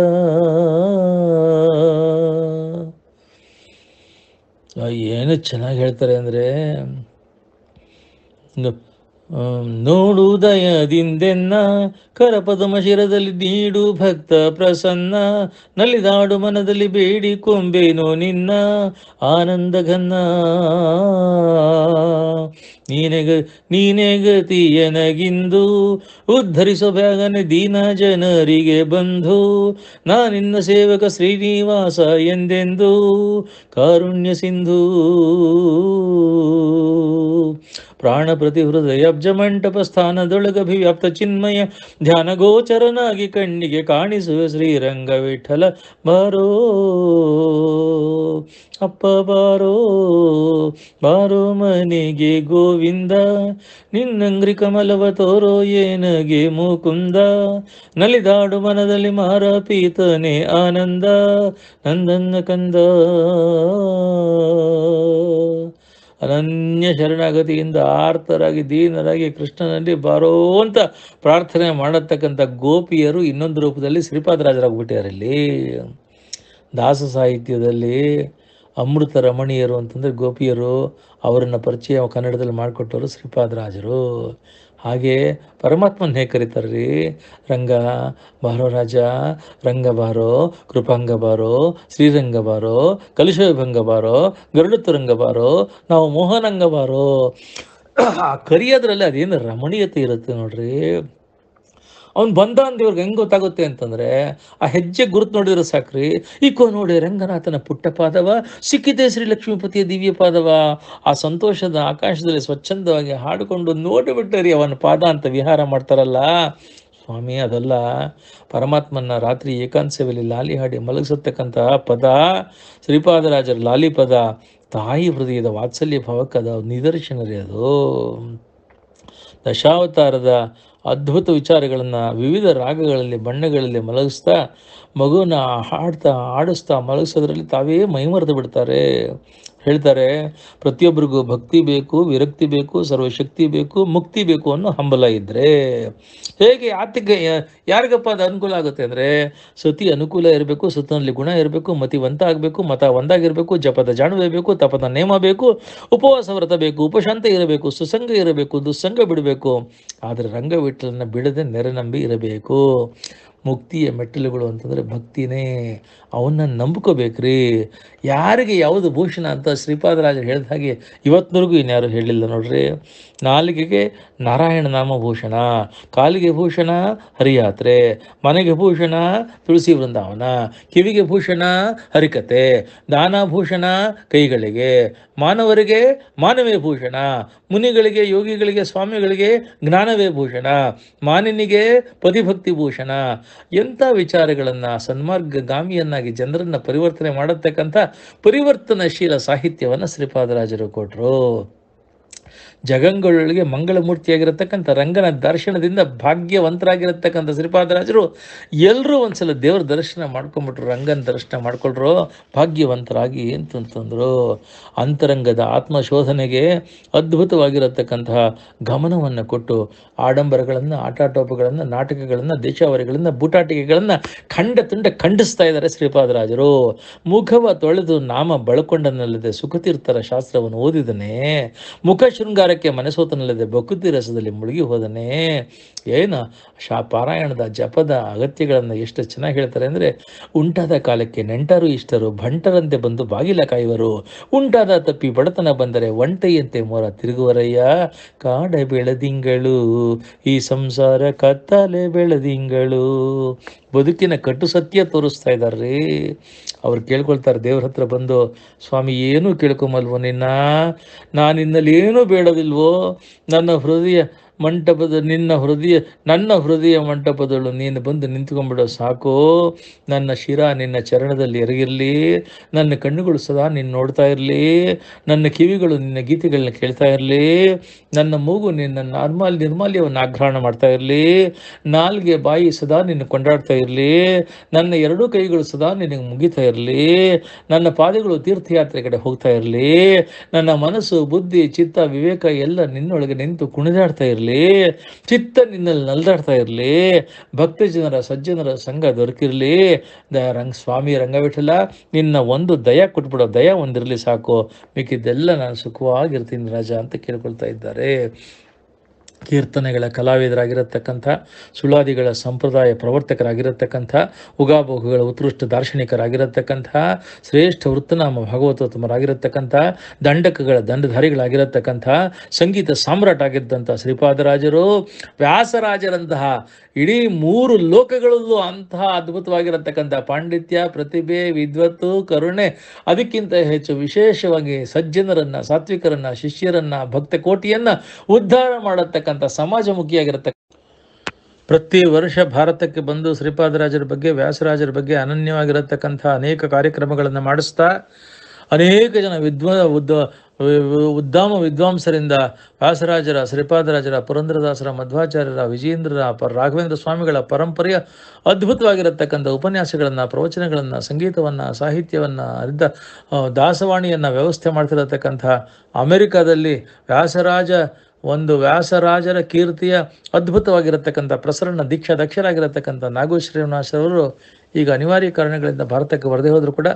ಏನು ಚೆನ್ನಾಗಿ ಹೇಳ್ತಾರೆ ಅಂದ್ರೆ ನೋಡುದಯದಿಂದೆನ್ನ ಕರಪದಮ ಶಿರದಲ್ಲಿ ನೀಡು ಭಕ್ತ ಪ್ರಸನ್ನ ನಲಿದಾಡು ಮನದಲ್ಲಿ ಬೇಡಿ ಕೊಂಬೇನೋ ನಿನ್ನ ಆನಂದ ಘನ್ನ ನೀನೆಗ ನೀನೆ ಗತಿಯನಗಿಂದು ಬ್ಯಾಗನೆ ದೀನ ಜನರಿಗೆ ಬಂಧು ನಾನಿನ್ನ ಸೇವಕ ಶ್ರೀನಿವಾಸ ಎಂದೆಂದು ಕಾರುಣ್ಯ ಸಿಂಧೂ ಪ್ರಾಣಪ್ರತಿ ಹೃದಯಬ್ಜ ಮಂಟಪ ಸ್ಥಾನದೊಳಗಭಿವ್ಯಾಪ್ತ ಚಿನ್ಮಯ ಗೋಚರನಾಗಿ ಕಣ್ಣಿಗೆ ಕಾಣಿಸುವ ಶ್ರೀರಂಗ ವಿಠಲ ಬಾರೋ ಅಪ್ಪ ಬಾರೋ ಬಾರೋ ಮನೆಗೆ ಗೋವಿಂದ ನಿನ್ನಂಗ್ರಿ ಕಮಲವ ತೋರೋ ಏನಗೆ ಮುಕುಂದ ನಲಿದಾಡು ಮನದಲ್ಲಿ ಮಾರ ಪೀತನೆ ಆನಂದ ನಂದನ್ನ ಕಂದ ಅನನ್ಯ ಶರಣಾಗತಿಯಿಂದ ಆರ್ತರಾಗಿ ದೀನರಾಗಿ ಕೃಷ್ಣನಲ್ಲಿ ಬಾರೋ ಅಂತ ಪ್ರಾರ್ಥನೆ ಮಾಡತಕ್ಕಂಥ ಗೋಪಿಯರು ಇನ್ನೊಂದು ರೂಪದಲ್ಲಿ ಶ್ರೀಪಾದರಾಜರಾಗ್ಬಿಟ್ಟಿದ್ದಾರೆ ದಾಸ ಸಾಹಿತ್ಯದಲ್ಲಿ ಅಮೃತ ರಮಣೀಯರು ಅಂತಂದರೆ ಗೋಪಿಯರು ಅವರನ್ನು ಪರಿಚಯ ಕನ್ನಡದಲ್ಲಿ ಮಾಡಿಕೊಟ್ಟವರು ಶ್ರೀಪಾದರಾಜರು ಹಾಗೆ ಪರಮಾತ್ಮನ್ ಹೇಗೆ ರೀ ರಂಗ ಬಾರೋ ರಾಜ ರಂಗ ಬಾರೋ ಕೃಪಾಂಗ ಬಾರೋ ಶ್ರೀರಂಗ ಬಾರೋ ವಿಭಂಗ ಬಾರೋ ಗರುಡತ್ತು ರಂಗ ಬಾರೋ ನಾವು ಮೋಹನಂಗ ಬಾರೋ ಆ ಕರಿಯೋದ್ರಲ್ಲಿ ಅದೇನು ರಮಣೀಯತೆ ಇರುತ್ತೆ ನೋಡ್ರಿ ಅವ್ನು ಬಂದ ಅಂದ ಇವ್ರಿಗೆ ಹೆಂಗೆ ಗೊತ್ತಾಗುತ್ತೆ ಅಂತಂದ್ರೆ ಆ ಹೆಜ್ಜೆ ಗುರುತು ನೋಡಿದ್ರೆ ಸಾಕ್ರಿ ಈಕೋ ನೋಡಿ ರಂಗನಾಥನ ಪುಟ್ಟ ಪಾದವ ಸಿಕ್ಕಿದೆ ಶ್ರೀ ಲಕ್ಷ್ಮೀಪತಿಯ ದಿವ್ಯ ಪಾದವ ಆ ಸಂತೋಷದ ಆಕಾಶದಲ್ಲಿ ಸ್ವಚ್ಛಂದವಾಗಿ ಹಾಡಿಕೊಂಡು ನೋಡಿಬಿಟ್ಟರಿ ಅವನ ಪಾದ ಅಂತ ವಿಹಾರ ಮಾಡ್ತಾರಲ್ಲ ಸ್ವಾಮಿ ಅದಲ್ಲ ಪರಮಾತ್ಮನ ರಾತ್ರಿ ಏಕಾಂತ್ಯವಲ್ಲಿ ಲಾಲಿ ಹಾಡಿ ಮಲಗಿಸತಕ್ಕಂತಹ ಪದ ಶ್ರೀಪಾದರಾಜರ ಲಾಲಿ ಪದ ತಾಯಿ ಹೃದಯದ ವಾತ್ಸಲ್ಯ ಭಾವಕ್ಕದ ಅದ ನಿದರ್ಶನ ರೀ ಅದು ದಶಾವತಾರದ ಅದ್ಭುತ ವಿಚಾರಗಳನ್ನು ವಿವಿಧ ರಾಗಗಳಲ್ಲಿ ಬಣ್ಣಗಳಲ್ಲಿ ಮಲಗಿಸ್ತಾ ಮಗುನ ಹಾಡ್ತಾ ಆಡಿಸ್ತಾ ಮಲಗಿಸೋದ್ರಲ್ಲಿ ತಾವೇ ಮೈಮರೆದು ಬಿಡ್ತಾರೆ ಹೇಳ್ತಾರೆ ಪ್ರತಿಯೊಬ್ಬರಿಗೂ ಭಕ್ತಿ ಬೇಕು ವಿರಕ್ತಿ ಬೇಕು ಸರ್ವಶಕ್ತಿ ಬೇಕು ಮುಕ್ತಿ ಬೇಕು ಅನ್ನೋ ಹಂಬಲ ಇದ್ದರೆ ಹೇಗೆ ಆತಿಗೆ ಯಾರಿಗಪ್ಪ ಅದು ಅನುಕೂಲ ಆಗುತ್ತೆ ಅಂದರೆ ಸತಿ ಅನುಕೂಲ ಇರಬೇಕು ಸತಿನಲ್ಲಿ ಗುಣ ಇರಬೇಕು ಮತಿವಂತ ಆಗಬೇಕು ಮತ ಒಂದಾಗಿರಬೇಕು ಜಪದ ಜಾಣುವೆ ಬೇಕು ತಪದ ನೇಮ ಬೇಕು ಉಪವಾಸ ವ್ರತ ಬೇಕು ಉಪಶಾಂತ ಇರಬೇಕು ಸುಸಂಗ ಇರಬೇಕು ದುಸ್ಸಂಗ ಬಿಡಬೇಕು ಆದರೆ ರಂಗವಿಟ್ಲನ್ನು ಬಿಡದೆ ನೆರೆ ನಂಬಿ ಇರಬೇಕು ಮುಕ್ತಿಯ ಮೆಟ್ಟಿಲುಗಳು ಅಂತಂದರೆ ಭಕ್ತಿನೇ ಅವನ್ನ ನಂಬ್ಕೋಬೇಕ್ರಿ ಯಾರಿಗೆ ಯಾವುದು ಭೂಷಣ ಅಂತ ಶ್ರೀಪಾದರಾಜರು ಹೇಳಿದ ಹಾಗೆ ಇವತ್ತಿನವರೆಗೂ ಇನ್ಯಾರು ಹೇಳಿಲ್ಲ ನೋಡ್ರಿ ನಾಲಿಗೆಗೆ ನಾರಾಯಣ ನಾಮ ಭೂಷಣ ಕಾಲಿಗೆ ಭೂಷಣ ಹರಿಯಾತ್ರೆ ಮನೆಗೆ ಭೂಷಣ ತುಳಸಿ ವೃಂದಾವನ ಕಿವಿಗೆ ಭೂಷಣ ಹರಿಕತೆ ದಾನ ಭೂಷಣ ಕೈಗಳಿಗೆ ಮಾನವರಿಗೆ ಮಾನವೇ ಭೂಷಣ ಮುನಿಗಳಿಗೆ ಯೋಗಿಗಳಿಗೆ ಸ್ವಾಮಿಗಳಿಗೆ ಜ್ಞಾನವೇ ಭೂಷಣ ಮಾನಿನಿಗೆ ಪತಿಭಕ್ತಿ ಭೂಷಣ ಎಂಥ ವಿಚಾರಗಳನ್ನು ಗಾಮಿಯನ್ನಾಗಿ ಜನರನ್ನು ಪರಿವರ್ತನೆ ಮಾಡತಕ್ಕಂಥ ಪರಿವರ್ತನಶೀಲ ಸಾಹಿತ್ಯವನ್ನ ಶ್ರೀಪಾದರಾಜರು ಕೊಟ್ಟರು ಜಗಂಗಳೊಳಗೆ ಮಂಗಳ ಮೂರ್ತಿಯಾಗಿರತಕ್ಕಂಥ ರಂಗನ ದರ್ಶನದಿಂದ ಭಾಗ್ಯವಂತರಾಗಿರತಕ್ಕಂಥ ಶ್ರೀಪಾದರಾಜರು ಎಲ್ಲರೂ ಒಂದ್ಸಲ ದೇವ್ರ ದರ್ಶನ ಮಾಡ್ಕೊಂಬಿಟ್ರು ರಂಗನ ದರ್ಶನ ಮಾಡ್ಕೊಳ್ರು ಭಾಗ್ಯವಂತರಾಗಿ ಅಂತಂತಂದರು ಅಂತರಂಗದ ಆತ್ಮಶೋಧನೆಗೆ ಅದ್ಭುತವಾಗಿರತಕ್ಕಂತಹ ಗಮನವನ್ನು ಕೊಟ್ಟು ಆಡಂಬರಗಳನ್ನು ಆಟಾಟೋಪಗಳನ್ನು ನಾಟಕಗಳನ್ನು ದೇಶಾವರಿಗಳನ್ನು ಬೂಟಾಟಿಕೆಗಳನ್ನು ಖಂಡ ತುಂಡ ಖಂಡಿಸ್ತಾ ಇದ್ದಾರೆ ಶ್ರೀಪಾದರಾಜರು ಮುಖವ ತೊಳೆದು ನಾಮ ಬಳಕೊಂಡನಲ್ಲದೆ ಸುಖತೀರ್ಥರ ಶಾಸ್ತ್ರವನ್ನು ಓದಿದನೇ ಮುಖ ಶೃಂಗಾರ ಮನೆ ಮನಸೋತನಲ್ಲದೆ ಭಕುತಿ ರಸದಲ್ಲಿ ಮುಳುಗಿ ಹೋದನೆ ಏನು ಶಾ ಪಾರಾಯಣದ ಜಪದ ಅಗತ್ಯಗಳನ್ನು ಎಷ್ಟು ಚೆನ್ನಾಗಿ ಹೇಳ್ತಾರೆ ಅಂದರೆ ಉಂಟಾದ ಕಾಲಕ್ಕೆ ನೆಂಟರು ಇಷ್ಟರು ಭಂಟರಂತೆ ಬಂದು ಬಾಗಿಲ ಕಾಯುವರು ಉಂಟಾದ ತಪ್ಪಿ ಬಡತನ ಬಂದರೆ ಒಂಟೆಯಂತೆ ಮೋರ ತಿರುಗುವರಯ್ಯ ಕಾಡ ಬೆಳೆದಿಂಗಳು ಈ ಸಂಸಾರ ಕತ್ತಲೆ ಬೆಳೆದಿಂಗಳು ಬದುಕಿನ ಕಟ್ಟು ಸತ್ಯ ತೋರಿಸ್ತಾ ಇದ್ದಾರೆ ರೀ ಅವ್ರು ಕೇಳ್ಕೊಳ್ತಾರೆ ದೇವ್ರ ಹತ್ರ ಬಂದು ಸ್ವಾಮಿ ಏನೂ ಕೇಳ್ಕೊಂಬಲ್ವೋ ನಿನ್ನ ನಾನು ನಿನ್ನಲ್ಲಿ ಏನೂ ಬೇಡದಿಲ್ವೋ ನನ್ನ ಹೃದಯ ಮಂಟಪದ ನಿನ್ನ ಹೃದಯ ನನ್ನ ಹೃದಯ ಮಂಟಪದಳು ನೀನು ಬಂದು ನಿಂತ್ಕೊಂಡ್ಬಿಡೋ ಸಾಕು ನನ್ನ ಶಿರ ನಿನ್ನ ಚರಣದಲ್ಲಿ ಎರಗಿರಲಿ ನನ್ನ ಕಣ್ಣುಗಳು ಸದಾ ನಿನ್ನ ನೋಡ್ತಾ ಇರಲಿ ನನ್ನ ಕಿವಿಗಳು ನಿನ್ನ ಗೀತೆಗಳನ್ನ ಕೇಳ್ತಾ ಇರಲಿ ನನ್ನ ಮೂಗು ನಿನ್ನ ನಾರ್ಮಲ್ ನಿರ್ಮಾಲ್ಯವನ್ನು ಆಗ್ರಹಣ ಮಾಡ್ತಾ ಇರಲಿ ನಾಲ್ಗೆ ಬಾಯಿ ಸದಾ ನಿನ್ನ ಕೊಂಡಾಡ್ತಾ ಇರಲಿ ನನ್ನ ಎರಡೂ ಕೈಗಳು ಸದಾ ನಿನಗೆ ಮುಗಿತಾ ಇರಲಿ ನನ್ನ ಪಾದಗಳು ತೀರ್ಥಯಾತ್ರೆ ಕಡೆ ಹೋಗ್ತಾ ಇರಲಿ ನನ್ನ ಮನಸ್ಸು ಬುದ್ಧಿ ಚಿತ್ತ ವಿವೇಕ ಎಲ್ಲ ನಿನ್ನೊಳಗೆ ನಿಂತು ಕುಣಿದಾಡ್ತಾ ಇರಲಿ ಇರಲಿ ಚಿತ್ತ ನಿನ್ನಲ್ಲಿ ನಲ್ದಾಡ್ತಾ ಇರಲಿ ಭಕ್ತ ಜನರ ಸಜ್ಜನರ ಸಂಘ ದೊರಕಿರಲಿ ದ ರಂಗ ಸ್ವಾಮಿ ರಂಗವಿಠಲ ನಿನ್ನ ಒಂದು ದಯ ಕೊಟ್ಬಿಡೋ ದಯ ಒಂದಿರಲಿ ಸಾಕು ಮಿಕ್ಕಿದ್ದೆಲ್ಲ ನಾನು ಸುಖವಾಗಿರ್ತೀನಿ ರಾಜ ಅಂತ ಕೇಳ್ಕೊಳ್ತಾ ಇದ್ದಾರೆ ಕೀರ್ತನೆಗಳ ಕಲಾವಿದರಾಗಿರತಕ್ಕಂಥ ಸುಳಾದಿಗಳ ಸಂಪ್ರದಾಯ ಪ್ರವರ್ತಕರಾಗಿರತಕ್ಕಂಥ ಉಗಾಭೋಗಗಳ ಉತ್ಕೃಷ್ಟ ದಾರ್ಶನಿಕರಾಗಿರತಕ್ಕಂಥ ಶ್ರೇಷ್ಠ ವೃತ್ತನಾಮ ಭಾಗವತೋತ್ತಮರಾಗಿರತಕ್ಕಂಥ ದಂಡಕಗಳ ದಂಡಧಾರಿಗಳಾಗಿರತಕ್ಕಂಥ ಸಂಗೀತ ಸಾಮ್ರಾಟ್ ಆಗಿದ್ದಂಥ ಶ್ರೀಪಾದರಾಜರು ವ್ಯಾಸರಾಜರಂತಹ ಇಡೀ ಮೂರು ಲೋಕಗಳಲ್ಲೂ ಅಂತಹ ಅದ್ಭುತವಾಗಿರತಕ್ಕಂಥ ಪಾಂಡಿತ್ಯ ಪ್ರತಿಭೆ ವಿದ್ವತ್ತು ಕರುಣೆ ಅದಕ್ಕಿಂತ ಹೆಚ್ಚು ವಿಶೇಷವಾಗಿ ಸಜ್ಜನರನ್ನ ಸಾತ್ವಿಕರನ್ನ ಶಿಷ್ಯರನ್ನ ಭಕ್ತ ಕೋಟಿಯನ್ನ ಉದ್ಧಾರ ಮಾಡತಕ್ಕ ಆಗಿರತಕ್ಕಂಥ ಸಮಾಜಮುಖಿಯಾಗಿರತಕ್ಕ ಪ್ರತಿ ವರ್ಷ ಭಾರತಕ್ಕೆ ಬಂದು ಶ್ರೀಪಾದರಾಜರ ಬಗ್ಗೆ ವ್ಯಾಸರಾಜರ ಬಗ್ಗೆ ಅನನ್ಯವಾಗಿರತಕ್ಕಂಥ ಅನೇಕ ಕಾರ್ಯಕ್ರಮಗಳನ್ನು ಮಾಡಿಸ್ತಾ ಅನೇಕ ಜನ ವಿದ್ವಾ ಉದ್ದಾಮ ವಿದ್ವಾಂಸರಿಂದ ವ್ಯಾಸರಾಜರ ಶ್ರೀಪಾದರಾಜರ ಪುರಂದ್ರದಾಸರ ಮಧ್ವಾಚಾರ್ಯರ ವಿಜೇಂದ್ರರ ರಾಘವೇಂದ್ರ ಸ್ವಾಮಿಗಳ ಪರಂಪರೆಯ ಅದ್ಭುತವಾಗಿರತಕ್ಕಂಥ ಉಪನ್ಯಾಸಗಳನ್ನು ಪ್ರವಚನಗಳನ್ನು ಸಂಗೀತವನ್ನು ಸಾಹಿತ್ಯವನ್ನು ಅರಿದ ದಾಸವಾಣಿಯನ್ನು ವ್ಯವಸ್ಥೆ ಮಾಡ್ತಿರತಕ್ಕಂಥ ಅಮೆರಿಕದಲ್ಲಿ ವ್ಯಾಸರಾಜ ಒಂದು ವ್ಯಾಸರಾಜರ ಕೀರ್ತಿಯ ಅದ್ಭುತವಾಗಿರತಕ್ಕಂಥ ಪ್ರಸರಣ ದೀಕ್ಷಾ ದಕ್ಷರಾಗಿರತಕ್ಕಂಥ ನಾಗೂ ಶ್ರೀನಿವಾಸರವರು ಈಗ ಅನಿವಾರ್ಯ ಕಾರಣಗಳಿಂದ ಭಾರತಕ್ಕೆ ಬರದೇ ಹೋದರೂ ಕೂಡ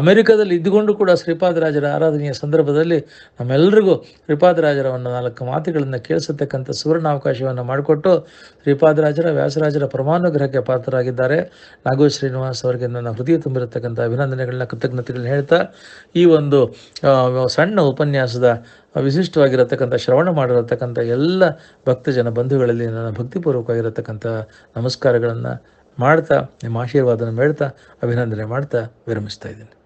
ಅಮೆರಿಕದಲ್ಲಿ ಇದ್ದುಕೊಂಡು ಕೂಡ ಶ್ರೀಪಾದರಾಜರ ಆರಾಧನೆಯ ಸಂದರ್ಭದಲ್ಲಿ ನಮ್ಮೆಲ್ಲರಿಗೂ ಶ್ರೀಪಾದರಾಜರವನ್ನು ನಾಲ್ಕು ಮಾತುಗಳನ್ನು ಕೇಳಿಸತಕ್ಕಂಥ ಸುವರ್ಣಾವಕಾಶವನ್ನು ಮಾಡಿಕೊಟ್ಟು ಶ್ರೀಪಾದರಾಜರ ವ್ಯಾಸರಾಜರ ಪರಮಾನುಗ್ರಹಕ್ಕೆ ಪಾತ್ರರಾಗಿದ್ದಾರೆ ನಾಗೋ ಶ್ರೀನಿವಾಸ್ ಅವರಿಗೆ ನನ್ನ ಹೃದಯ ತುಂಬಿರತಕ್ಕಂಥ ಅಭಿನಂದನೆಗಳನ್ನ ಕೃತಜ್ಞತೆಗಳನ್ನ ಹೇಳ್ತಾ ಈ ಒಂದು ಸಣ್ಣ ಉಪನ್ಯಾಸದ ವಿಶಿಷ್ಟವಾಗಿರತಕ್ಕಂಥ ಶ್ರವಣ ಮಾಡಿರತಕ್ಕಂಥ ಎಲ್ಲ ಭಕ್ತ ಜನ ಬಂಧುಗಳಲ್ಲಿ ನನ್ನ ಭಕ್ತಿಪೂರ್ವಕವಾಗಿರತಕ್ಕಂಥ ನಮಸ್ಕಾರಗಳನ್ನು ಮಾಡ್ತಾ ನಿಮ್ಮ ಆಶೀರ್ವಾದನ ಹೇಳ್ತಾ ಅಭಿನಂದನೆ ಮಾಡ್ತಾ ವಿರಮಿಸ್ತಾ ಇದ್ದೀನಿ